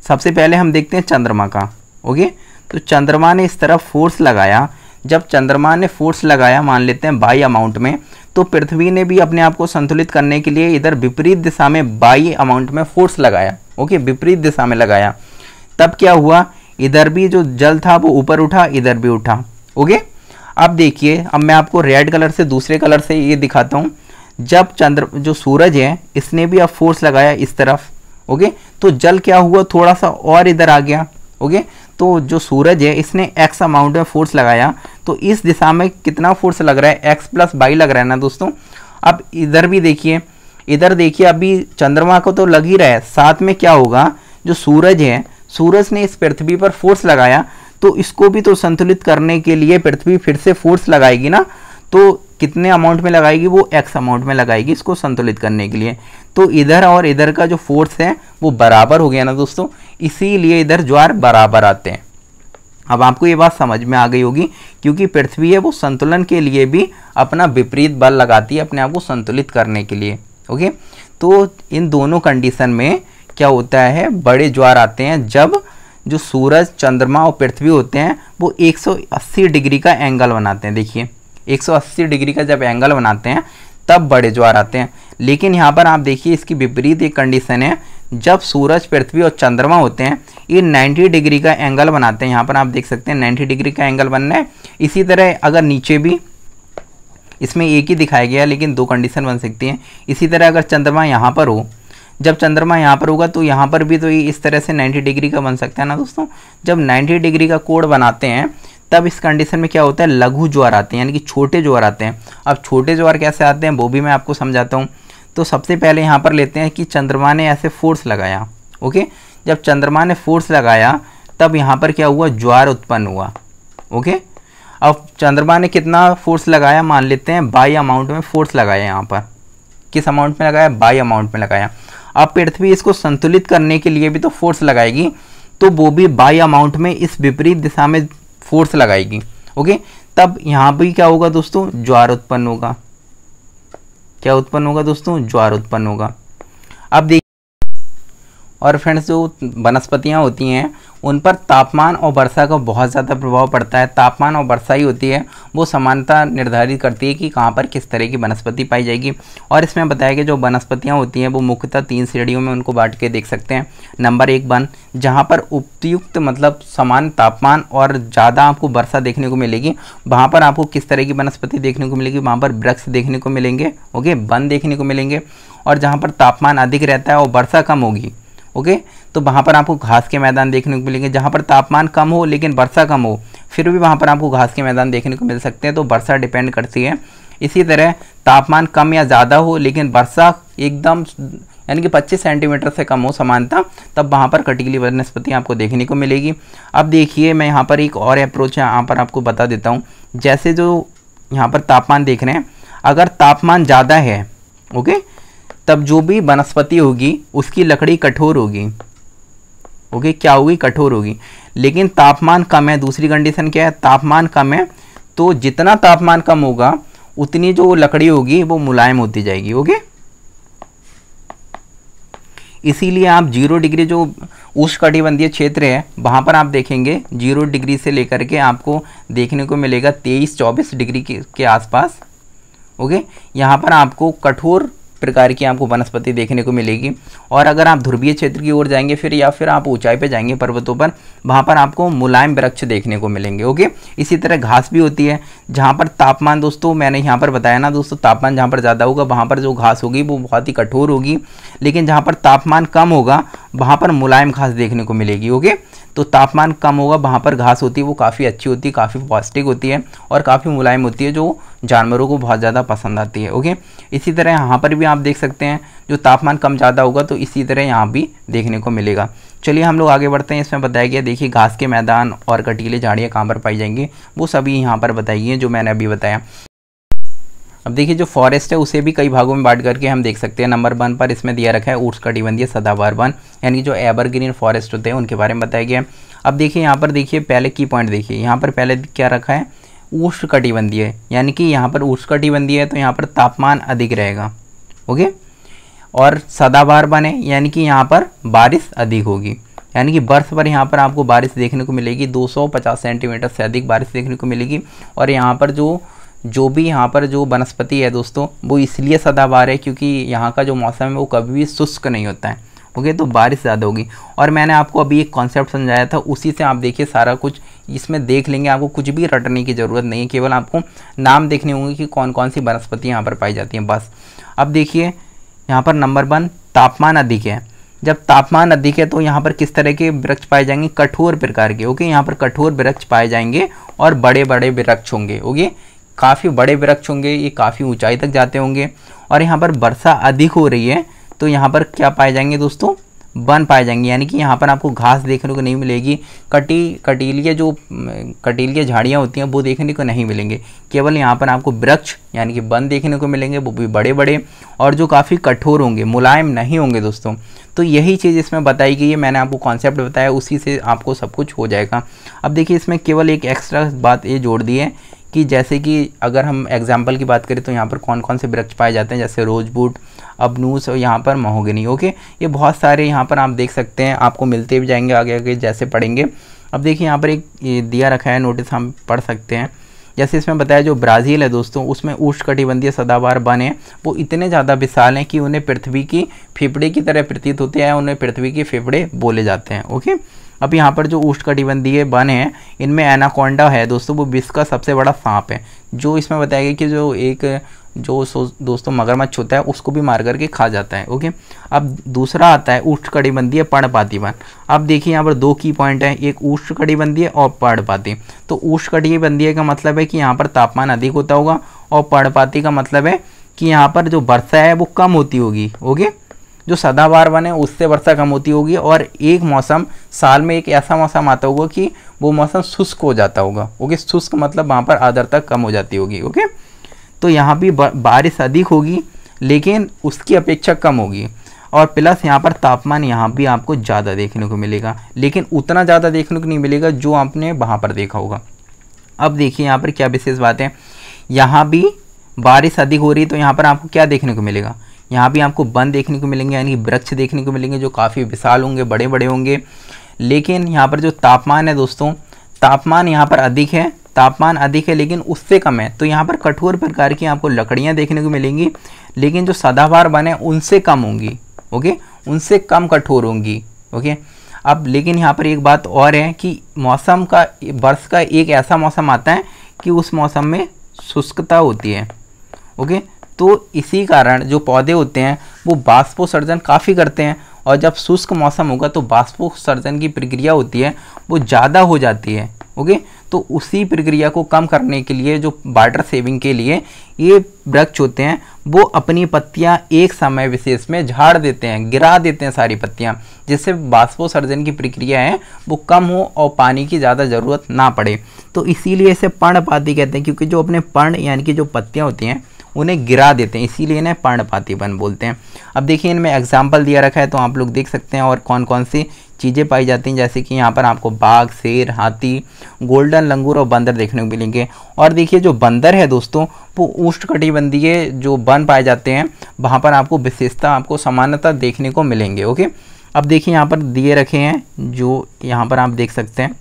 सबसे पहले हम देखते हैं चंद्रमा का ओके तो चंद्रमा ने इस तरफ फोर्स लगाया जब चंद्रमा ने फोर्स लगाया मान लेते हैं बाई अमाउंट में तो पृथ्वी ने भी अपने आप को संतुलित करने के लिए इधर विपरीत दिशा में बाई अमाउंट में फोर्स लगाया ओके विपरीत दिशा में लगाया तब क्या हुआ इधर भी जो जल था वो ऊपर उठा इधर भी उठा ओके अब देखिए अब मैं आपको रेड कलर से दूसरे कलर से ये दिखाता हूँ जब चंद्र जो सूरज है इसने भी अब फोर्स लगाया इस तरफ ओके तो जल क्या हुआ थोड़ा सा और इधर आ गया ओके तो जो सूरज है इसने एक्स अमाउंट में फोर्स लगाया तो इस दिशा में कितना फोर्स लग रहा है एक्स प्लस बाई लग रहा है ना दोस्तों अब इधर भी देखिए इधर देखिए अभी चंद्रमा को तो लग ही रहा है साथ में क्या होगा जो सूरज है सूरज ने इस पृथ्वी पर फोर्स लगाया तो इसको भी तो संतुलित करने के लिए पृथ्वी फिर से फोर्स लगाएगी ना तो कितने अमाउंट में लगाएगी वो एक्स अमाउंट में लगाएगी इसको संतुलित करने के लिए तो इधर और इधर का जो फोर्स है वो बराबर हो गया ना दोस्तों इसीलिए इधर ज्वार बराबर आते हैं अब आपको ये बात समझ में आ गई होगी क्योंकि पृथ्वी है वो संतुलन के लिए भी अपना विपरीत बल लगाती है अपने आप को संतुलित करने के लिए ओके तो इन दोनों कंडीशन में क्या होता है बड़े ज्वार आते हैं जब जो सूरज चंद्रमा और पृथ्वी होते हैं वो 180 डिग्री का एंगल बनाते हैं देखिए 180 डिग्री का जब एंगल बनाते हैं तब बड़े ज्वार आते हैं लेकिन यहाँ पर आप देखिए इसकी विपरीत एक कंडीशन है जब सूरज पृथ्वी और चंद्रमा होते हैं ये 90 डिग्री का एंगल बनाते हैं यहाँ पर आप देख सकते हैं 90 डिग्री का एंगल बनना है इसी तरह अगर नीचे भी इसमें एक ही दिखाया गया लेकिन दो कंडीशन बन सकती हैं इसी तरह अगर चंद्रमा यहाँ पर हो जब चंद्रमा यहाँ पर होगा तो यहाँ पर भी तो ये इस तरह से 90 डिग्री का बन सकता है ना दोस्तों जब 90 डिग्री का कोड बनाते हैं तब इस कंडीशन में क्या होता है लघु ज्वार आते हैं यानी कि छोटे ज्वार आते हैं अब छोटे ज्वार कैसे आते हैं वो भी मैं आपको समझाता हूँ तो सबसे पहले यहाँ पर लेते हैं कि चंद्रमा ने ऐसे फोर्स लगाया ओके जब चंद्रमा ने फोर्स लगाया तब यहाँ पर क्या हुआ ज्वार उत्पन्न हुआ ओके अब चंद्रमा ने कितना फोर्स लगाया मान लेते हैं बाई अमाउंट में फोर्स लगाया यहाँ पर किस अमाउंट में लगाया बाई अमाउंट में लगाया अब पृथ्वी इसको संतुलित करने के लिए भी तो फोर्स लगाएगी तो वो भी बाई अमाउंट में इस विपरीत दिशा में फोर्स लगाएगी ओके तब यहाँ भी क्या होगा दोस्तों ज्वार उत्पन्न होगा क्या उत्पन्न होगा दोस्तों ज्वार उत्पन्न होगा अब देखिए और फ्रेंड्स जो वनस्पतियाँ होती हैं उन पर तापमान और वर्षा का बहुत ज़्यादा प्रभाव पड़ता है तापमान और वर्षा ही होती है वो समानता निर्धारित करती है कि कहाँ पर किस तरह की वनस्पति पाई जाएगी और इसमें बताया गया जो वनस्पतियाँ होती हैं वो मुख्यतः तीन श्रेणियों में उनको बांट के देख सकते हैं नंबर एक वन जहाँ पर उपयुक्त मतलब समान तापमान और ज़्यादा आपको वर्षा देखने को मिलेगी वहाँ पर आपको किस तरह की वनस्पति देखने को मिलेगी वहाँ पर वृक्ष देखने को मिलेंगे ओके वन देखने को मिलेंगे और जहाँ पर तापमान अधिक रहता है और वर्षा कम होगी ओके तो वहाँ पर आपको घास के मैदान देखने को मिलेंगे जहाँ पर तापमान कम हो लेकिन वर्षा कम हो फिर भी वहाँ पर आपको घास के मैदान देखने को मिल सकते हैं तो वर्षा डिपेंड करती है इसी तरह तापमान कम या ज़्यादा हो लेकिन वर्षा एकदम यानी कि 25 सेंटीमीटर से कम हो समानता तब वहाँ पर कटीली वनस्पति आपको देखने को मिलेगी अब देखिए मैं यहाँ पर एक और अप्रोच यहाँ पर आपको बता देता हूँ जैसे जो यहाँ पर तापमान देख रहे हैं अगर तापमान ज़्यादा है ओके तब जो भी वनस्पति होगी उसकी लकड़ी कठोर होगी ओके क्या होगी कठोर होगी लेकिन तापमान कम है दूसरी कंडीशन क्या है तापमान कम है तो जितना तापमान कम होगा उतनी जो लकड़ी होगी वो मुलायम होती जाएगी ओके इसीलिए आप जीरो डिग्री जो उष्णकटिबंधीय क्षेत्र है वहाँ पर आप देखेंगे जीरो डिग्री से लेकर के आपको देखने को मिलेगा तेईस चौबीस डिग्री के, के आसपास ओके यहाँ पर आपको कठोर प्रकार की आपको वनस्पति देखने को मिलेगी और अगर आप ध्रुवीय क्षेत्र की ओर जाएंगे फिर या फिर आप ऊंचाई पर जाएंगे पर्वतों पर वहाँ पर आपको मुलायम वृक्ष देखने को मिलेंगे ओके इसी तरह घास भी होती है जहाँ पर तापमान दोस्तों मैंने यहाँ पर बताया ना दोस्तों तापमान जहाँ पर ज़्यादा होगा वहाँ पर जो घास होगी वो बहुत ही कठोर होगी लेकिन जहाँ पर तापमान कम होगा वहाँ पर मुलायम घास देखने को मिलेगी ओके तो तापमान कम होगा वहाँ पर घास होती है वो काफ़ी अच्छी होती है काफ़ी पौष्टिक होती है और काफ़ी मुलायम होती है जो जानवरों को बहुत ज़्यादा पसंद आती है ओके इसी तरह यहाँ पर भी आप देख सकते हैं जो तापमान कम ज़्यादा होगा तो इसी तरह यहाँ भी देखने को मिलेगा चलिए हम लोग आगे बढ़ते हैं इसमें बताया गया देखिए घास के मैदान और कटीले झाड़ियाँ कहाँ पर पाई जाएंगी वो सभी यहाँ पर बताई गई जो मैंने अभी बताया अब देखिए जो फॉरेस्ट है उसे भी कई भागों में बांट करके हम देख सकते हैं नंबर वन पर इसमें दिया रखा है ऊर्स कटिबंधीय सदाबार वन यानी जो एवरग्रीन फॉरेस्ट होते हैं उनके बारे में बताया गया है अब देखिए यहाँ पर देखिए पहले की पॉइंट देखिए यहाँ पर पहले क्या रखा है उष्णकटिबंधीय है यानी कि यहाँ पर उष्णकटिबंधीय है तो यहाँ पर तापमान अधिक रहेगा ओके और सदाबहार बने यानी कि यहाँ पर बारिश अधिक होगी यानी कि बर्फ पर यहाँ पर आपको बारिश देखने को मिलेगी 250 सेंटीमीटर से अधिक बारिश देखने को मिलेगी और यहाँ पर जो जो भी यहाँ पर जो वनस्पति है दोस्तों वो इसलिए सदाबहार है क्योंकि यहाँ का जो मौसम है वो कभी भी शुष्क नहीं होता है ओके तो बारिश ज़्यादा होगी और मैंने आपको अभी एक कॉन्सेप्ट समझाया था उसी से आप देखिए सारा कुछ इसमें देख लेंगे आपको कुछ भी रटने की ज़रूरत नहीं है केवल आपको नाम देखने होंगे कि कौन कौन सी वनस्पति यहाँ पर पाई जाती हैं बस अब देखिए यहाँ पर नंबर वन तापमान अधिक है जब तापमान अधिक है तो यहाँ पर किस तरह के वृक्ष पाए जाएंगे कठोर प्रकार के ओके यहाँ पर कठोर वृक्ष पाए जाएंगे और बड़े बड़े वृक्ष होंगे ओके काफ़ी बड़े वृक्ष होंगे ये काफ़ी ऊंचाई तक जाते होंगे और यहाँ पर वर्षा अधिक हो रही है तो यहाँ पर क्या पाए जाएंगे दोस्तों बन पाए जाएंगे यानी कि यहाँ पर आपको घास देखने को नहीं मिलेगी कटी कटीलिया जो कटीलिया झाड़ियाँ होती हैं वो देखने को नहीं मिलेंगे केवल यहाँ पर आपको वृक्ष यानी कि बन देखने को मिलेंगे वो भी बड़े बड़े और जो काफ़ी कठोर होंगे मुलायम नहीं होंगे दोस्तों तो यही चीज़ इसमें बताई गई है मैंने आपको कॉन्सेप्ट बताया उसी से आपको सब कुछ हो जाएगा अब देखिए इसमें केवल एक एक्स्ट्रा बात ये जोड़ दी है कि जैसे कि अगर हम एग्जाम्पल की बात करें तो यहाँ पर कौन कौन से वृक्ष पाए जाते हैं जैसे रोजबूट अबनूस और यहाँ पर महोगनी ओके ये बहुत सारे यहाँ पर आप देख सकते हैं आपको मिलते भी जाएंगे आगे आगे जैसे पढ़ेंगे अब देखिए यहाँ पर एक दिया रखा है नोटिस हम पढ़ सकते हैं जैसे इसमें बताया जो ब्राज़ील है दोस्तों उसमें कटिबंधीय सदाबार बने हैं वो इतने ज़्यादा विशाल हैं कि उन्हें पृथ्वी की फेफड़े की तरह प्रतीत होते हैं उन्हें पृथ्वी के फेफड़े बोले जाते हैं ओके अब यहाँ पर जो ऊष्ट कटिबंधीय वन है इनमें एनाकोंडा है दोस्तों वो विश्व का सबसे बड़ा सांप है जो इसमें बताया गया कि जो एक जो दोस्तों मगरमच्छ होता है उसको भी मार करके खा जाता है ओके अब दूसरा आता है ऊष्ट कटिबंधीय पर्णपाती वन अब देखिए यहाँ पर दो की पॉइंट है एक ऊष्ट कटिबंधीय और पर्णपाती तो ऊष्ट कटिबंधीय का मतलब है कि यहाँ पर तापमान अधिक होता होगा और पर्णपाती का मतलब है कि यहाँ पर जो वर्षा है वो कम होती होगी ओके जो सदाबार वन है उससे वर्षा कम होती होगी और एक मौसम साल में एक ऐसा मौसम आता होगा कि वो मौसम शुष्क हो जाता होगा ओके शुष्क मतलब वहाँ पर आर्द्रता कम हो जाती होगी ओके तो यहाँ भी बारिश अधिक होगी लेकिन उसकी अपेक्षा कम होगी और प्लस यहाँ पर तापमान यहाँ भी आपको ज़्यादा देखने को मिलेगा लेकिन उतना ज़्यादा देखने को नहीं मिलेगा जो आपने वहाँ पर देखा होगा अब देखिए यहाँ पर क्या विशेष बात है यहाँ भी बारिश अधिक हो रही है तो यहाँ पर आपको क्या देखने को मिलेगा यहाँ भी आपको वन देखने को मिलेंगे यानी वृक्ष देखने को मिलेंगे जो काफ़ी विशाल होंगे बड़े बड़े होंगे लेकिन यहाँ पर जो तापमान है दोस्तों तापमान यहाँ पर अधिक है तापमान अधिक है लेकिन उससे कम है तो यहाँ पर कठोर प्रकार की आपको लकड़ियाँ देखने को मिलेंगी लेकिन जो सदाबहार बने उनसे कम होंगी ओके उनसे कम कठोर होंगी ओके अब लेकिन यहाँ पर एक बात और है कि मौसम का वर्ष का एक ऐसा मौसम आता है कि उस मौसम में शुष्कता होती है ओके तो इसी कारण जो पौधे होते हैं वो बाष्पोसर्जन काफ़ी करते हैं और जब शुष्क मौसम होगा तो बाष्पोसर्जन की प्रक्रिया होती है वो ज़्यादा हो जाती है ओके तो उसी प्रक्रिया को कम करने के लिए जो वाटर सेविंग के लिए ये वृक्ष होते हैं वो अपनी पत्तियां एक समय विशेष में झाड़ देते हैं गिरा देते हैं सारी पत्तियां जिससे बाष्पोसर्जन की प्रक्रिया है वो कम हो और पानी की ज़्यादा ज़रूरत ना पड़े तो इसीलिए इसे पर्णपाती कहते हैं क्योंकि जो अपने पर्ण यानी कि जो पत्तियाँ होती हैं उन्हें गिरा देते हैं इसीलिए इन्हें पर्णपाती वन बोलते हैं अब देखिए इनमें एग्जाम्पल दिया रखा है तो आप लोग देख सकते हैं और कौन कौन सी चीज़ें पाई जाती हैं जैसे कि यहाँ पर आपको बाघ शेर हाथी गोल्डन लंगूर और बंदर देखने को मिलेंगे और देखिए जो बंदर है दोस्तों वो उष्णकटिबंधीय जो वन पाए जाते हैं वहाँ पर आपको विशेषता आपको समानता देखने को मिलेंगे ओके अब देखिए यहाँ पर दिए रखे हैं जो यहाँ पर आप देख सकते हैं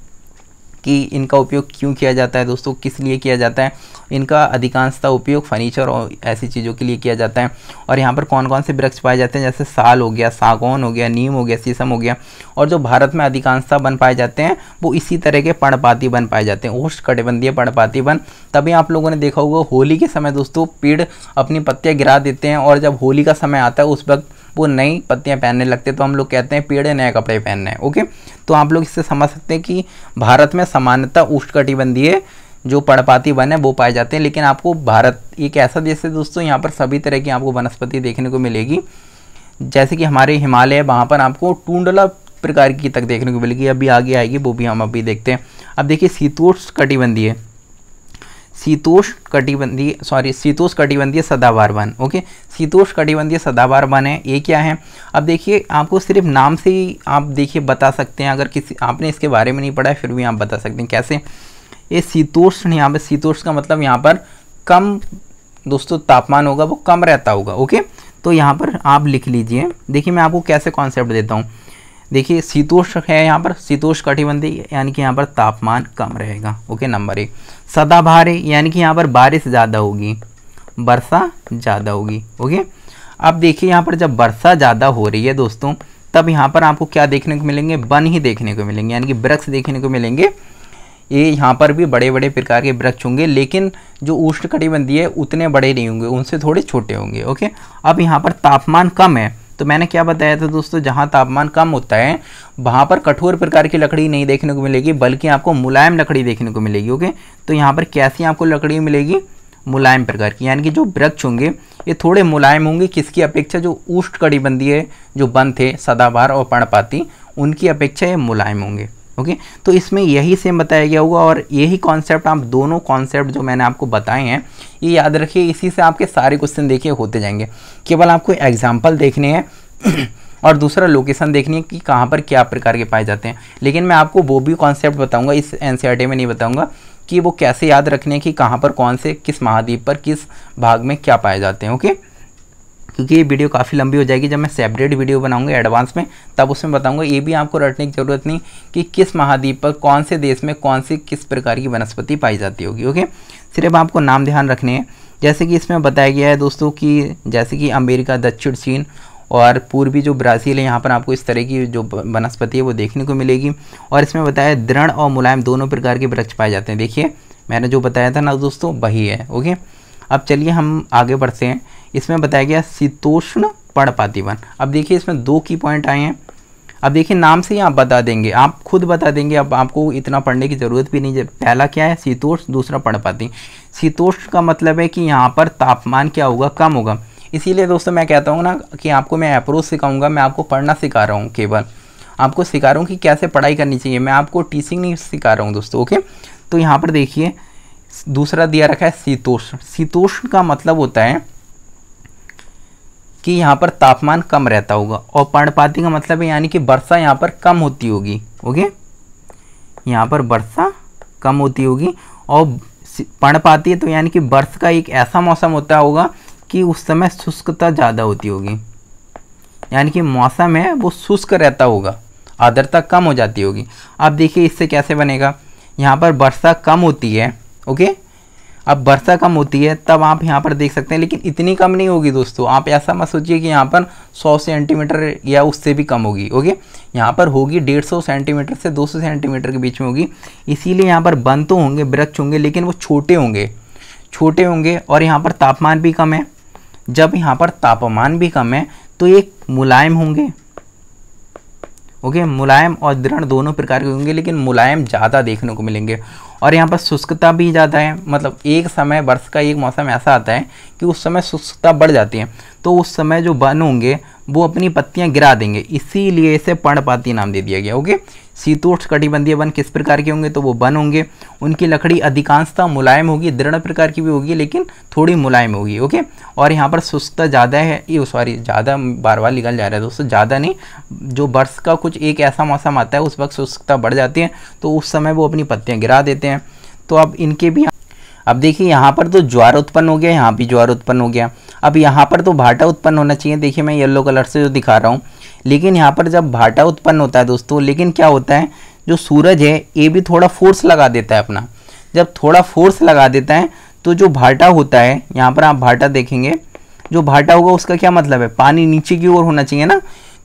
कि इनका उपयोग क्यों किया जाता है दोस्तों किस लिए किया जाता है इनका अधिकांशता उपयोग फर्नीचर और ऐसी चीज़ों के लिए किया जाता है और यहाँ पर कौन कौन से वृक्ष पाए जाते हैं जैसे साल हो गया सागौन हो गया नीम हो गया शीशम हो गया और जो भारत में अधिकांशता बन पाए जाते हैं वो इसी तरह के पर्णपाती बन पाए जाते हैं ओष्ठ कटिबंधीय पर्णपाती बन तभी आप लोगों ने देखा होगा होली के समय दोस्तों पेड़ अपनी पत्तियाँ गिरा देते हैं और जब होली का समय आता है उस वक्त वो नई पत्तियाँ पहनने लगते तो हम लोग कहते हैं पेड़ नए कपड़े पहनने हैं ओके तो आप लोग इससे समझ सकते हैं कि भारत में समानता उष्णकटिबंधीय जो पड़पाती वन है वो पाए जाते हैं लेकिन आपको भारत एक ऐसा देश है दोस्तों यहाँ पर सभी तरह की आपको वनस्पति देखने को मिलेगी जैसे कि हमारे हिमालय वहाँ पर आपको टूंडला प्रकार की तक देखने को मिलेगी अभी आगे आएगी वो भी हम अभी देखते हैं अब देखिए शीतोष्ण कटिबंधीय शीतोष कटिबंधीय सॉरी शीतोष कटिबंधीय सदाबार वन ओके शीतोष कटिबंधीय सदाबार वन है ये क्या है अब देखिए आपको सिर्फ नाम से ही आप देखिए बता सकते हैं अगर किसी आपने इसके बारे में नहीं पढ़ा है फिर भी आप बता सकते हैं कैसे ये शीतोष्ण यहाँ पर शीतोष का मतलब यहाँ पर कम दोस्तों तापमान होगा वो कम रहता होगा ओके तो यहाँ पर आप लिख लीजिए देखिए मैं आपको कैसे कॉन्सेप्ट देता हूँ देखिए शीतोष है यहाँ पर शीतोष कटिबंधी यानी कि यहाँ पर तापमान कम रहेगा ओके नंबर एक सदाबहार है यानी कि यहाँ पर बारिश ज़्यादा होगी वर्षा ज़्यादा होगी ओके अब देखिए यहाँ पर जब वर्षा ज़्यादा हो रही है दोस्तों तब यहाँ पर आपको क्या देखने को मिलेंगे वन ही देखने को मिलेंगे यानी कि वृक्ष देखने को मिलेंगे ये यहाँ पर भी बड़े बड़े प्रकार के वृक्ष होंगे लेकिन जो उष्ण कटिबंधी है उतने बड़े नहीं होंगे उनसे थोड़े छोटे होंगे ओके अब यहाँ पर तापमान कम है तो मैंने क्या बताया था दोस्तों जहाँ तापमान कम होता है वहाँ पर कठोर प्रकार की लकड़ी नहीं देखने को मिलेगी बल्कि आपको मुलायम लकड़ी देखने को मिलेगी ओके तो यहाँ पर कैसी आपको लकड़ी मिलेगी मुलायम प्रकार की यानी कि जो वृक्ष होंगे ये थोड़े मुलायम होंगे किसकी अपेक्षा जो ऊष्ट कड़ी बंदी है जो बंद थे सदाबहार और पर्णपाती उनकी अपेक्षा ये मुलायम होंगे ओके तो इसमें यही सेम बताया गया होगा और यही कॉन्सेप्ट आप दोनों कॉन्सेप्ट जो मैंने आपको बताए हैं ये याद रखिए इसी से आपके सारे क्वेश्चन देखिए होते जाएंगे केवल आपको एग्जाम्पल देखने हैं *clears throat* और दूसरा लोकेशन देखनी है कि कहाँ पर क्या प्रकार के पाए जाते हैं लेकिन मैं आपको वो भी कॉन्सेप्ट बताऊँगा इस एन e में नहीं बताऊँगा कि वो कैसे याद रखने कि कहाँ पर कौन से किस महाद्वीप पर किस भाग में क्या पाए जाते हैं ओके क्योंकि ये वीडियो काफ़ी लंबी हो जाएगी जब मैं सेपरेट वीडियो बनाऊंगा एडवांस में तब उसमें बताऊंगा ये भी आपको रटने की ज़रूरत नहीं कि किस महाद्वीप पर कौन से देश में कौन सी किस प्रकार की वनस्पति पाई जाती होगी ओके सिर्फ आपको नाम ध्यान रखने हैं जैसे कि इसमें बताया गया है दोस्तों कि जैसे कि अमेरिका दक्षिण चीन और पूर्वी जो ब्राज़ील है यहाँ पर आपको इस तरह की जो वनस्पति है वो देखने को मिलेगी और इसमें बताया दृढ़ और मुलायम दोनों प्रकार के वृक्ष पाए जाते हैं देखिए मैंने जो बताया था ना दोस्तों वही है ओके अब चलिए हम आगे बढ़ते हैं इसमें बताया गया शीतोष्ण पर्णपाती वन अब देखिए इसमें दो की पॉइंट आए हैं अब देखिए नाम से ही आप बता देंगे आप खुद बता देंगे अब आपको इतना पढ़ने की ज़रूरत भी नहीं है पहला क्या है शीतोष्ण दूसरा पर्णपाती शीतोष्ण का मतलब है कि यहाँ पर तापमान क्या होगा कम होगा इसीलिए दोस्तों मैं कहता हूँ ना कि आपको मैं अप्रोच सिखाऊंगा मैं आपको पढ़ना सिखा रहा हूँ केवल आपको सिखा रहा हूँ कि कैसे पढ़ाई करनी चाहिए मैं आपको टीचिंग नहीं सिखा रहा हूँ दोस्तों ओके तो यहाँ पर देखिए दूसरा दिया रखा है शीतोष्ण शीतोष्ण का मतलब होता है कि यहाँ पर तापमान कम रहता होगा और पर्णपाती का मतलब है यानी कि वर्षा यहाँ पर कम होती होगी ओके यहाँ पर वर्षा कम होती होगी और पर्णपाती तो यानी कि वर्ष का एक ऐसा मौसम होता होगा कि उस समय शुष्कता ज़्यादा होती होगी यानी कि मौसम है वो शुष्क रहता होगा आर्द्रता कम हो जाती होगी अब देखिए इससे कैसे बनेगा यहाँ पर वर्षा कम होती है ओके अब वर्षा कम होती है तब आप यहाँ पर देख सकते हैं लेकिन इतनी कम नहीं होगी दोस्तों आप ऐसा मत सोचिए कि यहाँ पर 100 सेंटीमीटर या उससे भी कम होगी ओके यहाँ पर होगी 150 सेंटीमीटर से 200 सेंटीमीटर के बीच में होगी इसीलिए यहाँ पर बंद तो होंगे वृक्ष होंगे लेकिन वो छोटे होंगे छोटे होंगे और यहाँ पर तापमान भी कम है जब यहाँ पर तापमान भी कम है तो ये मुलायम होंगे ओके okay, मुलायम और दृढ़ दोनों प्रकार के होंगे लेकिन मुलायम ज़्यादा देखने को मिलेंगे और यहाँ पर शुष्कता भी ज़्यादा है मतलब एक समय वर्ष का एक मौसम ऐसा आता है कि उस समय शुष्कता बढ़ जाती है तो उस समय जो वन होंगे वो अपनी पत्तियाँ गिरा देंगे इसीलिए इसे पर्णपाती नाम दे दिया गया ओके शीतोष कटिबंधीय वन किस प्रकार के होंगे तो वो वन होंगे उनकी लकड़ी अधिकांशता मुलायम होगी दृढ़ प्रकार की भी होगी लेकिन थोड़ी मुलायम होगी ओके और यहाँ पर सुस्तता ज़्यादा है ये सॉरी ज़्यादा बार बार निकल जा रहा है दोस्तों ज़्यादा नहीं जो वर्ष का कुछ एक ऐसा मौसम आता है उस वक्त सुस्तता बढ़ जाती है तो उस समय वो अपनी पत्तियाँ गिरा देते हैं तो अब इनके भी अब देखिए यहाँ पर तो ज्वार उत्पन्न हो गया यहाँ भी ज्वार उत्पन्न हो गया अब यहाँ पर तो भाटा उत्पन्न होना चाहिए देखिए मैं येलो कलर से जो दिखा रहा हूँ लेकिन यहाँ पर जब भाटा उत्पन्न होता है दोस्तों लेकिन क्या होता है जो सूरज है ये भी थोड़ा फोर्स लगा देता है अपना जब थोड़ा फोर्स लगा देता है तो जो भाटा होता है यहाँ पर आप भाटा देखेंगे जो भाटा होगा उसका क्या मतलब है पानी नीचे की ओर होना चाहिए ना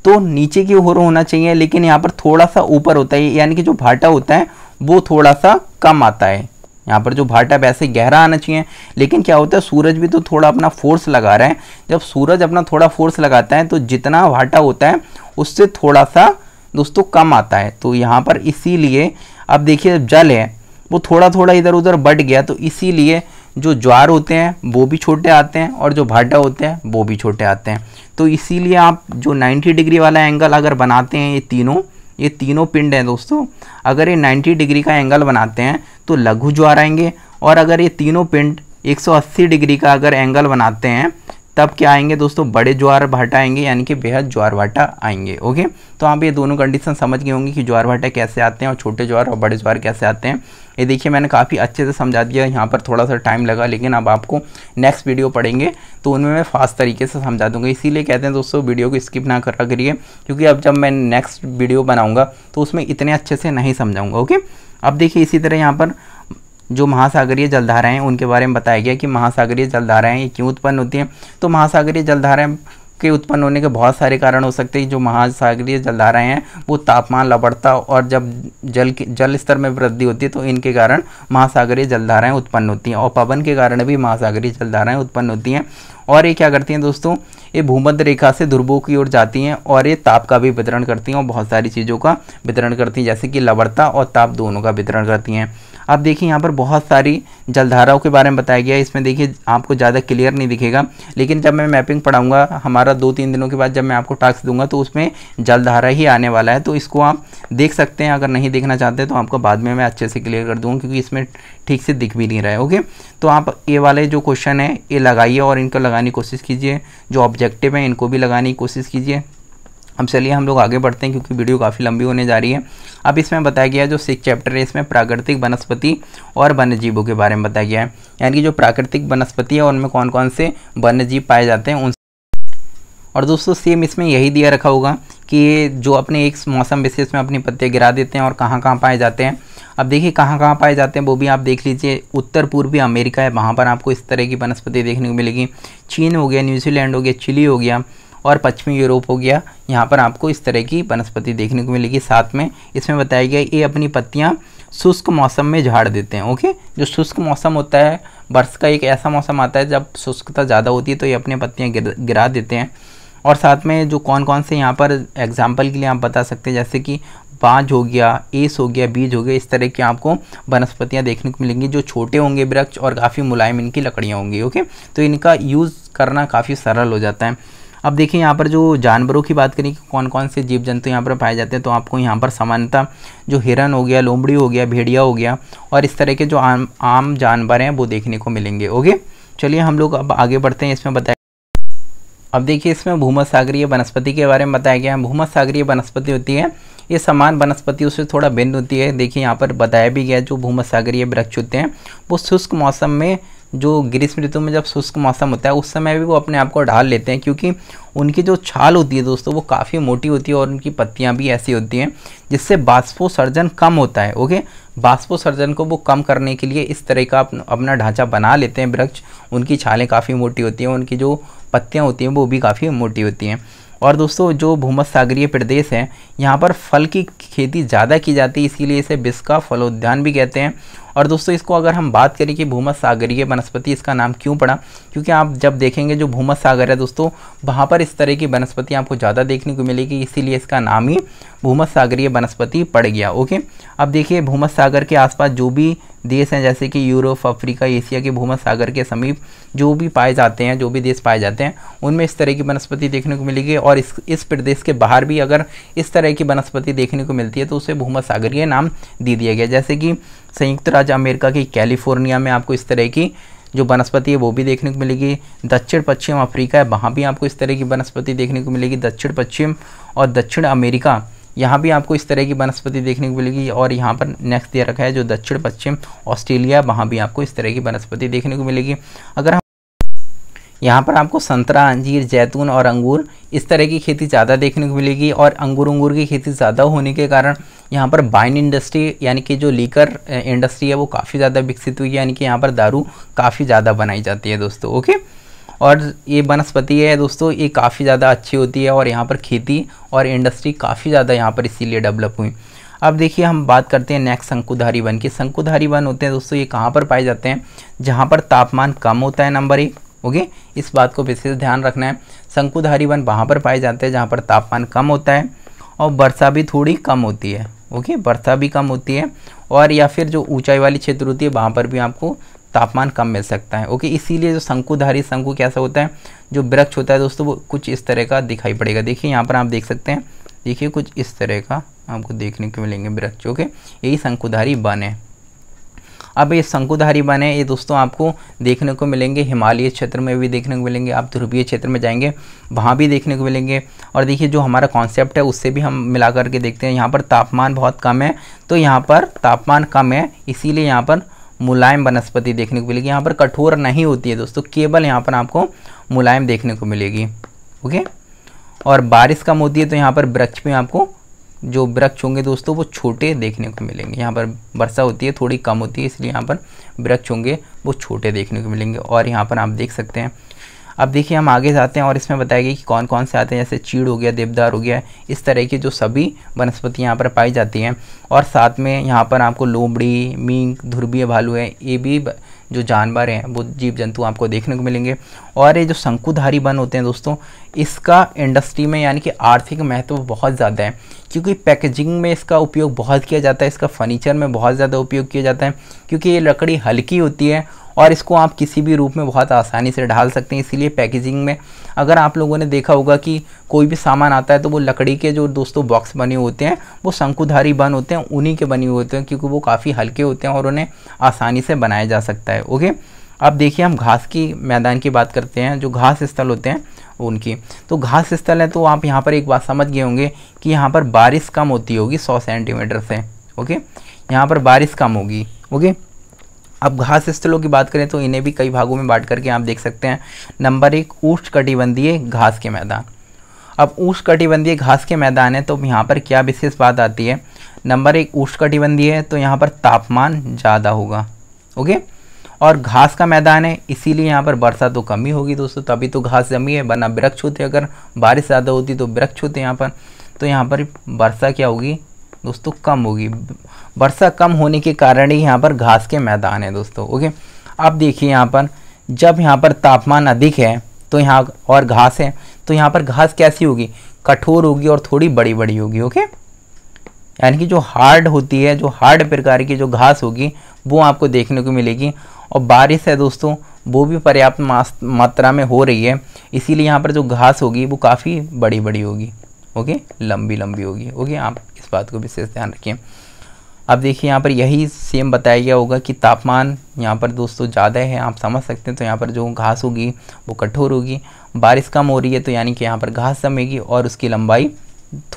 तो नीचे की ओर होना चाहिए लेकिन यहाँ पर थोड़ा सा ऊपर होता है यानी कि जो भाटा होता है वो थोड़ा सा कम आता है यहाँ पर जो भाटा वैसे गहरा आना चाहिए लेकिन क्या होता है सूरज भी तो थोड़ा अपना फोर्स लगा रहा है जब सूरज अपना थोड़ा फोर्स लगाता है तो जितना भाटा होता है उससे थोड़ा सा दोस्तों कम आता है तो यहाँ पर इसीलिए अब देखिए जल है वो थोड़ा थोड़ा इधर उधर बढ़ गया तो इसीलिए जो ज्वार होते हैं वो भी छोटे आते हैं और जो भाटा होते हैं वो भी छोटे आते हैं तो इसीलिए आप जो नाइन्टी डिग्री वाला एंगल अगर बनाते हैं ये तीनों ये तीनों पिंड हैं दोस्तों अगर ये 90 डिग्री का एंगल बनाते हैं तो लघु ज्वार आएंगे और अगर ये तीनों पिंड 180 डिग्री का अगर एंगल बनाते हैं तब क्या आएंगे दोस्तों बड़े ज्वार भाटा आएंगे यानी कि बेहद ज्वार भाटा आएंगे ओके तो आप ये दोनों कंडीशन समझ गए होंगे कि ज्वार भाटा कैसे आते हैं और छोटे ज्वार और बड़े ज्वार कैसे आते हैं ये देखिए मैंने काफ़ी अच्छे से समझा दिया यहाँ पर थोड़ा सा टाइम लगा लेकिन अब आपको नेक्स्ट वीडियो पढ़ेंगे तो उनमें मैं फास्ट तरीके से समझा दूंगा इसीलिए कहते हैं दोस्तों वीडियो को स्किप ना करा करिए क्योंकि अब जब मैं नेक्स्ट वीडियो बनाऊँगा तो उसमें इतने अच्छे से नहीं समझाऊँगा ओके अब देखिए इसी तरह यहाँ पर जो महासागरीय जलधाराएं हैं उनके बारे में बताया गया कि महासागरीय जलधाराएं ये क्यों उत्पन्न होती हैं तो महासागरीय जलधाराएं के उत्पन्न होने के बहुत सारे कारण हो सकते हैं जो महासागरीय जलधाराएं हैं वो तापमान लबड़ता और जब जल के जल स्तर में वृद्धि होती है तो इनके कारण महासागरीय जलधाराएँ उत्पन्न होती हैं और पवन के कारण भी महासागरीय जलधाराएँ उत्पन्न होती हैं और ये क्या करती हैं दोस्तों ये भूमध्य रेखा से ध्रुवों की ओर जाती हैं और ये ताप का भी वितरण करती हैं और बहुत सारी चीज़ों का वितरण करती हैं जैसे कि लवड़ता और ताप दोनों का वितरण करती हैं आप देखिए यहाँ पर बहुत सारी जलधाराओं के बारे में बताया गया है इसमें देखिए आपको ज़्यादा क्लियर नहीं दिखेगा लेकिन जब मैं मैपिंग पढ़ाऊँगा हमारा दो तीन दिनों के बाद जब मैं आपको टास्क दूंगा तो उसमें जलधारा ही आने वाला है तो इसको आप देख सकते हैं अगर नहीं देखना चाहते तो आपको बाद में मैं अच्छे से क्लियर कर दूँगा क्योंकि इसमें ठीक से दिख भी नहीं रहा है ओके तो आप ये वाले जो क्वेश्चन है ये लगाइए और इनको लगाने की कोशिश कीजिए जो ऑब्जेक्टिव है इनको भी लगाने की कोशिश कीजिए अब चलिए हम लोग आगे बढ़ते हैं क्योंकि वीडियो काफ़ी लंबी होने जा रही है अब इसमें बताया गया जो सिक्स चैप्टर है इसमें प्राकृतिक वनस्पति और वन्य जीवों के बारे में बताया गया है यानी कि जो प्राकृतिक वनस्पति है उनमें कौन कौन से वन्य जीव पाए जाते हैं उन और दोस्तों सेम इसमें यही दिया रखा होगा कि जो अपने एक मौसम विशेष में अपनी पत्ते गिरा देते हैं और कहाँ कहाँ पाए जाते हैं अब देखिए कहाँ कहाँ पाए जाते हैं वो भी आप देख लीजिए उत्तर पूर्वी अमेरिका है वहाँ पर आपको इस तरह की वनस्पति देखने को मिलेगी चीन हो गया न्यूजीलैंड हो गया चिली हो गया और पश्चिमी यूरोप हो गया यहाँ पर आपको इस तरह की वनस्पति देखने को मिलेगी साथ में इसमें बताया गया ये अपनी पत्तियाँ शुष्क मौसम में झाड़ देते हैं ओके जो शुष्क मौसम होता है वर्ष का एक ऐसा मौसम आता है जब शुष्कता ज़्यादा होती है तो ये अपनी पत्तियाँ गिर, गिरा देते हैं और साथ में जो कौन कौन से यहाँ पर एग्जाम्पल के लिए आप बता सकते हैं जैसे कि बाज हो गया एस हो गया बीज हो गया इस तरह की आपको वनस्पतियाँ देखने को मिलेंगी जो छोटे होंगे वृक्ष और काफ़ी मुलायम इनकी लकड़ियाँ होंगी ओके तो इनका यूज़ करना काफ़ी सरल हो जाता है अब देखिए यहाँ पर जो जानवरों की बात करें कि कौन कौन से जीव जंतु यहाँ पर पाए जाते हैं तो आपको यहाँ पर सामान्यतः जो हिरन हो गया लोमड़ी हो गया भेड़िया हो गया और इस तरह के जो आम आम जानवर हैं वो देखने को मिलेंगे ओके चलिए हम लोग अब आगे बढ़ते हैं इसमें बताए अब देखिए इसमें भूमत सागरीय वनस्पति के बारे में बताया गया है भूमत सागरीय वनस्पति होती है ये समान वनस्पतियों से थोड़ा भिन्न होती है देखिए यहाँ पर बताया भी गया जो भूमसागरीय वृक्ष होते हैं वो शुष्क मौसम में जो ग्रीष्म ऋतु में जब शुष्क मौसम होता है उस समय भी वो अपने आप को ढाल लेते हैं क्योंकि उनकी जो छाल होती है दोस्तों वो काफ़ी मोटी होती है और उनकी पत्तियाँ भी ऐसी होती हैं जिससे बाष्पोसर्जन कम होता है ओके बाष्पोसर्जन को वो कम करने के लिए इस तरह का अपना ढांचा बना लेते हैं वृक्ष उनकी छालें काफ़ी मोटी होती हैं उनकी जो पत्तियाँ होती हैं वो भी काफ़ी मोटी होती हैं और दोस्तों जो भूमध सागरीय प्रदेश है यहाँ पर फल की खेती ज़्यादा की जाती है इसीलिए इसे बिस्का फलोद्यान भी कहते हैं और दोस्तों इसको अगर हम बात करें कि भूमध सागरीय वनस्पति इसका नाम क्यों पड़ा क्योंकि आप जब देखेंगे जो भूमध सागर है दोस्तों वहाँ पर इस तरह की वनस्पति आपको ज़्यादा देखने को मिलेगी इसीलिए इसका नाम ही भूमध सागरीय वनस्पति पड़ गया ओके अब देखिए भूमध सागर के आसपास जो भी देश हैं जैसे कि यूरोप अफ्रीका एशिया के भूमध सागर के समीप जो भी पाए जाते हैं जो भी देश पाए जाते हैं उनमें इस तरह की वनस्पति देखने को मिलेगी और इस इस प्रदेश के बाहर भी अगर इस तरह की वनस्पति देखने को मिलती है तो उसे भूमध सागरीय नाम दे दिया गया जैसे कि संयुक्त राज्य अमेरिका की कैलिफोर्निया में आपको इस तरह की जो वनस्पति है वो भी देखने को मिलेगी दक्षिण पश्चिम अफ्रीका है वहाँ भी आपको इस तरह की वनस्पति देखने को मिलेगी दक्षिण पश्चिम और दक्षिण अमेरिका यहाँ भी आपको इस तरह की वनस्पति देखने को मिलेगी और यहाँ पर नेक्स्ट दिया रखा है जो दक्षिण पश्चिम ऑस्ट्रेलिया वहाँ भी आपको इस तरह की वनस्पति देखने को मिलेगी अगर हम यहाँ पर आपको संतरा अंजीर जैतून और अंगूर इस तरह की खेती ज़्यादा देखने को मिलेगी और अंगूर अंगूर की खेती ज़्यादा होने के कारण यहाँ पर बाइन इंडस्ट्री यानी कि जो लीकर इंडस्ट्री है वो काफ़ी ज़्यादा विकसित हुई है यानी कि यहाँ पर दारू काफ़ी ज़्यादा बनाई जाती है दोस्तों ओके और ये वनस्पति है दोस्तों ये काफ़ी ज़्यादा अच्छी होती है और यहाँ पर खेती और इंडस्ट्री काफ़ी ज़्यादा यहाँ पर इसीलिए डेवलप हुई अब देखिए हम बात करते हैं नेक्स्ट शंकुधारी वन की शंकुधारी वन होते हैं दोस्तों ये कहाँ पर पाए जाते हैं जहाँ पर तापमान कम होता है नंबर एक ओके इस बात को विशेष ध्यान रखना है शंकुधारी वन वहाँ पर पाए जाते हैं जहाँ पर तापमान कम होता है और वर्षा भी थोड़ी कम होती है ओके वर्षा भी कम होती है और या फिर जो ऊंचाई वाली क्षेत्र होती है वहाँ पर भी आपको तापमान कम मिल सकता है ओके इसीलिए जो शंकुधारी शंकु कैसा होता है जो वृक्ष होता है दोस्तों वो कुछ इस तरह का दिखाई पड़ेगा देखिए यहाँ पर आप देख सकते हैं देखिए कुछ इस तरह का आपको देखने को मिलेंगे वृक्ष ओके यही शंकुधारी वन है अब ये शंकुधारी वन है ये दोस्तों आपको देखने को मिलेंगे हिमालय क्षेत्र में भी देखने को मिलेंगे आप ध्रुवीय क्षेत्र में जाएंगे वहाँ भी देखने को मिलेंगे और देखिए जो हमारा कॉन्सेप्ट है उससे भी हम मिला करके देखते हैं यहाँ पर तापमान बहुत कम है तो यहाँ पर तापमान कम है इसीलिए यहाँ पर मुलायम वनस्पति देखने को मिलेगी यहाँ पर कठोर नहीं होती है दोस्तों केवल यहाँ पर आपको मुलायम देखने को मिलेगी ओके और बारिश कम होती है तो यहाँ पर वृक्ष में आपको जो वृक्ष होंगे दोस्तों वो छोटे देखने को मिलेंगे यहाँ पर वर्षा होती है थोड़ी कम होती है इसलिए यहाँ पर वृक्ष होंगे वो छोटे देखने को मिलेंगे और यहाँ पर आप देख सकते हैं अब देखिए हम आगे जाते हैं और इसमें बताएगी कि कौन कौन से आते हैं जैसे चीड़ हो गया देवदार हो गया इस तरह की जो सभी वनस्पति यहाँ पर पाई जाती हैं और साथ में यहाँ पर आपको लोमड़ी मींग ध्रुवीय भालू है ये भी जो जानवर हैं वो जीव जंतु आपको देखने को मिलेंगे और ये जो शंकुधारी वन होते हैं दोस्तों इसका इंडस्ट्री में यानी कि आर्थिक महत्व बहुत ज़्यादा है क्योंकि पैकेजिंग में इसका उपयोग बहुत किया जाता है इसका फर्नीचर में बहुत ज़्यादा उपयोग किया जाता है क्योंकि ये लकड़ी हल्की होती है और इसको आप किसी भी रूप में बहुत आसानी से ढाल सकते हैं इसीलिए पैकेजिंग में अगर आप लोगों ने देखा होगा कि कोई भी सामान आता है तो वो लकड़ी के जो दोस्तों बॉक्स बने होते हैं वो शंकुधारी बन होते हैं उन्हीं के बने होते हैं क्योंकि वो काफ़ी हल्के होते हैं और उन्हें आसानी से बनाया जा सकता है ओके अब देखिए हम घास की मैदान की बात करते हैं जो घास स्थल होते हैं उनकी तो घास स्थल है तो आप यहाँ पर एक बात समझ गए होंगे कि यहाँ पर बारिश कम होती होगी सौ सेंटीमीटर से ओके यहाँ पर बारिश कम होगी ओके अब घास स्थलों की बात करें तो इन्हें भी कई भागों में बांट करके आप देख सकते हैं नंबर एक ऊष्ठ कटिबंधीय घास के मैदान अब ऊष्ट कटिबंधीय घास के मैदान है तो यहाँ पर क्या विशेष बात आती है नंबर एक ऊष्ठ कटिबंधीय है तो यहाँ पर तापमान ज़्यादा होगा ओके और घास का मैदान है इसीलिए यहाँ पर वर्षा तो कम ही होगी दोस्तों तभी तो घास जमी है वरना वृक्ष होते अगर बारिश ज़्यादा होती तो वृक्ष होते यहाँ पर तो यहाँ पर वर्षा क्या होगी दोस्तों कम होगी वर्षा कम होने के कारण ही यहाँ पर घास के मैदान है दोस्तों ओके अब देखिए यहाँ पर जब यहाँ पर तापमान अधिक है तो यहाँ और घास है तो यहाँ पर घास कैसी होगी कठोर होगी और थोड़ी बड़ी बड़ी होगी ओके यानी कि जो हार्ड होती है जो हार्ड प्रकार की जो घास होगी वो आपको देखने को मिलेगी और बारिश है दोस्तों वो भी पर्याप्त मात्रा में हो रही है इसीलिए यहाँ पर जो घास होगी वो काफ़ी बड़ी बड़ी होगी ओके लंबी लंबी होगी ओके आप बात को विशेष ध्यान रखिए अब देखिए यहाँ पर यही सेम बताया गया होगा कि तापमान यहाँ पर दोस्तों ज़्यादा है आप समझ सकते हैं तो यहाँ पर जो घास होगी वो कठोर होगी बारिश कम हो रही है तो यानी कि यहाँ पर घास जमेगी और उसकी लंबाई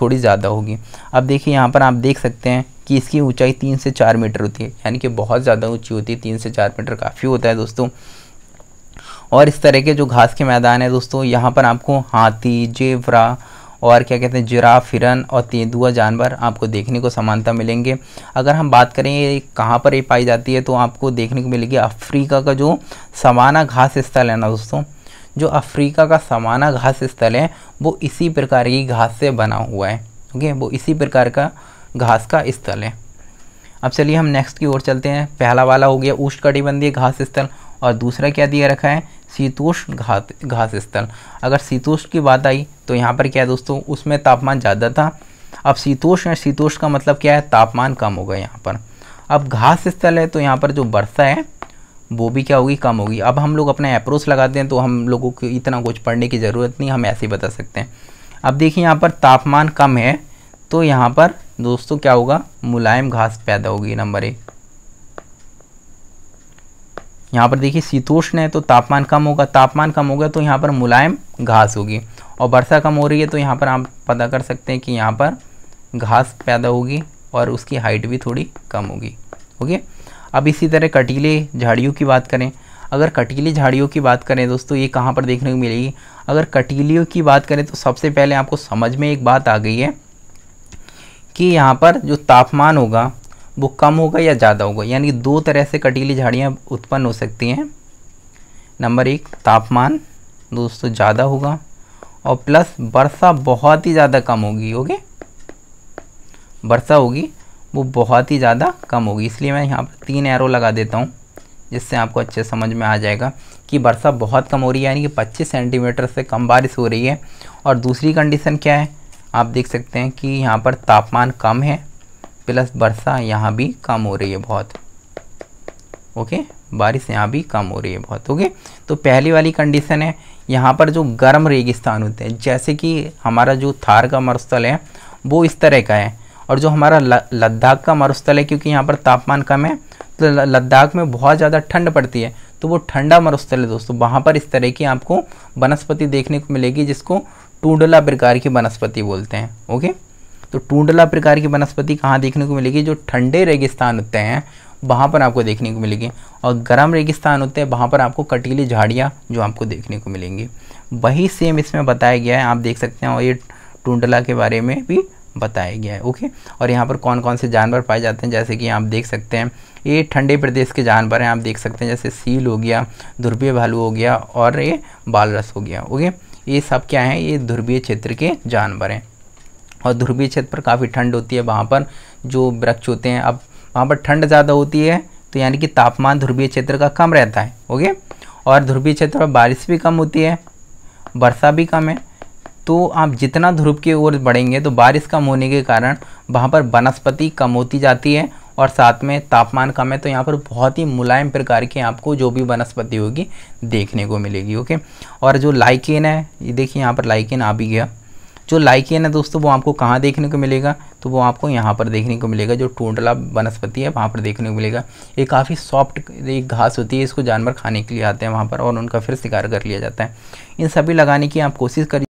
थोड़ी ज़्यादा होगी अब देखिए यहाँ पर आप देख सकते हैं कि इसकी ऊंचाई तीन से चार मीटर होती है यानी कि बहुत ज़्यादा ऊंची होती है तीन से चार मीटर काफ़ी होता है दोस्तों और इस तरह के जो घास के मैदान है दोस्तों यहाँ पर आपको हाथी जेवरा और क्या कहते हैं जिराफ हिरन और तेंदुआ जानवर आपको देखने को समानता मिलेंगे अगर हम बात करें ये कहाँ पर ये पाई जाती है तो आपको देखने को मिलेगी अफ्रीका का जो समाना घास स्थल है ना दोस्तों जो अफ्रीका का समाना घास स्थल है वो इसी प्रकार की घास से बना हुआ है ओके वो इसी प्रकार का घास का स्थल है अब चलिए हम नेक्स्ट की ओर चलते हैं पहला वाला हो गया उष्ट कटिबंधीय घास स्थल और दूसरा क्या दिया रखा है शीतोष्ण घात घास स्थल अगर शीतोष्ण की बात आई तो यहाँ पर क्या है दोस्तों उसमें तापमान ज़्यादा था अब शीतोष्ण है शीतोष्ण का मतलब क्या है तापमान कम होगा यहाँ पर अब घास स्थल है तो यहाँ पर जो वर्षा है वो भी क्या होगी कम होगी अब हम लोग अपना अप्रोच लगाते हैं तो हम लोगों को इतना कुछ पढ़ने की ज़रूरत नहीं हम ऐसे ही बता सकते हैं अब देखिए यहाँ पर तापमान कम है तो यहाँ पर दोस्तों क्या होगा मुलायम घास पैदा होगी नंबर एक यहाँ पर देखिए शीतोष्ण है तो तापमान कम होगा तापमान कम होगा तो यहाँ पर मुलायम घास होगी और वर्षा कम हो रही है तो यहाँ पर आप पता कर सकते हैं कि यहाँ पर घास पैदा होगी और उसकी हाइट भी थोड़ी कम होगी ओके अब इसी तरह कटीले झाड़ियों की बात करें अगर कटीली झाड़ियों की बात करें दोस्तों ये कहाँ पर देखने को मिलेगी अगर कटीलियों की बात करें तो सबसे पहले आपको समझ में एक बात आ गई है कि यहाँ पर जो तापमान होगा वो कम होगा या ज़्यादा होगा यानी दो तरह से कटीली झाड़ियाँ उत्पन्न हो सकती हैं नंबर एक तापमान दोस्तों ज़्यादा होगा और प्लस वर्षा बहुत ही ज़्यादा कम होगी ओके वर्षा होगी वो बहुत ही ज़्यादा कम होगी इसलिए मैं यहाँ पर तीन एरो लगा देता हूँ जिससे आपको अच्छे समझ में आ जाएगा कि वर्षा बहुत कम हो रही है यानी कि 25 सेंटीमीटर से कम बारिश हो रही है और दूसरी कंडीशन क्या है आप देख सकते हैं कि यहाँ पर तापमान कम है प्लस वर्षा यहाँ भी कम हो रही है बहुत ओके बारिश यहाँ भी कम हो रही है बहुत ओके तो पहली वाली कंडीशन है यहाँ पर जो गर्म रेगिस्तान होते हैं जैसे कि हमारा जो थार का मरुस्थल है वो इस तरह का है और जो हमारा लद्दाख का मरुस्थल है क्योंकि यहाँ पर तापमान कम है तो लद्दाख में बहुत ज़्यादा ठंड पड़ती है तो वो ठंडा मरुस्थल है दोस्तों वहाँ पर इस तरह की आपको वनस्पति देखने को मिलेगी जिसको टूडला प्रकार की वनस्पति बोलते हैं ओके तो टूडला प्रकार की वनस्पति कहाँ देखने को मिलेगी जो ठंडे रेगिस्तान होते हैं वहाँ पर आपको देखने को मिलेगी और गर्म रेगिस्तान होते हैं वहाँ पर आपको कटीली झाड़ियाँ जो आपको देखने को मिलेंगी वही सेम इसमें बताया गया है आप देख सकते हैं और ये टूडला के बारे में भी बताया गया है ओके और यहाँ पर कौन कौन से जानवर पाए जाते हैं जैसे कि आप देख सकते हैं ये ठंडे प्रदेश के जानवर हैं आप देख सकते हैं जैसे सील हो गया ध्रुवीय भालू हो गया और ये बालरस हो गया ओके ये सब क्या है ये ध्रुवीय क्षेत्र के जानवर हैं और ध्रुवीय क्षेत्र पर काफ़ी ठंड होती है वहाँ पर जो वृक्ष होते हैं अब वहाँ पर ठंड ज़्यादा होती है तो यानी कि तापमान ध्रुवीय क्षेत्र का कम रहता है ओके और ध्रुवीय क्षेत्र पर बारिश भी कम होती है वर्षा भी कम है तो आप जितना ध्रुव की ओर बढ़ेंगे तो बारिश कम होने के कारण वहाँ पर वनस्पति कम होती जाती है और साथ में तापमान कम है तो यहाँ पर बहुत ही मुलायम प्रकार की आपको जो भी वनस्पति होगी देखने को मिलेगी ओके और जो लाइकेन है ये देखिए यहाँ पर लाइकेन आ भी गया जो लाइकेन है दोस्तों वो आपको कहाँ देखने को मिलेगा तो वो आपको यहाँ पर देखने को मिलेगा जो टोंडला वनस्पति है वहाँ पर देखने को मिलेगा ये काफ़ी सॉफ्ट एक घास होती है इसको जानवर खाने के लिए आते हैं वहाँ पर और उनका फिर शिकार कर लिया जाता है इन सभी लगाने की आप कोशिश करिए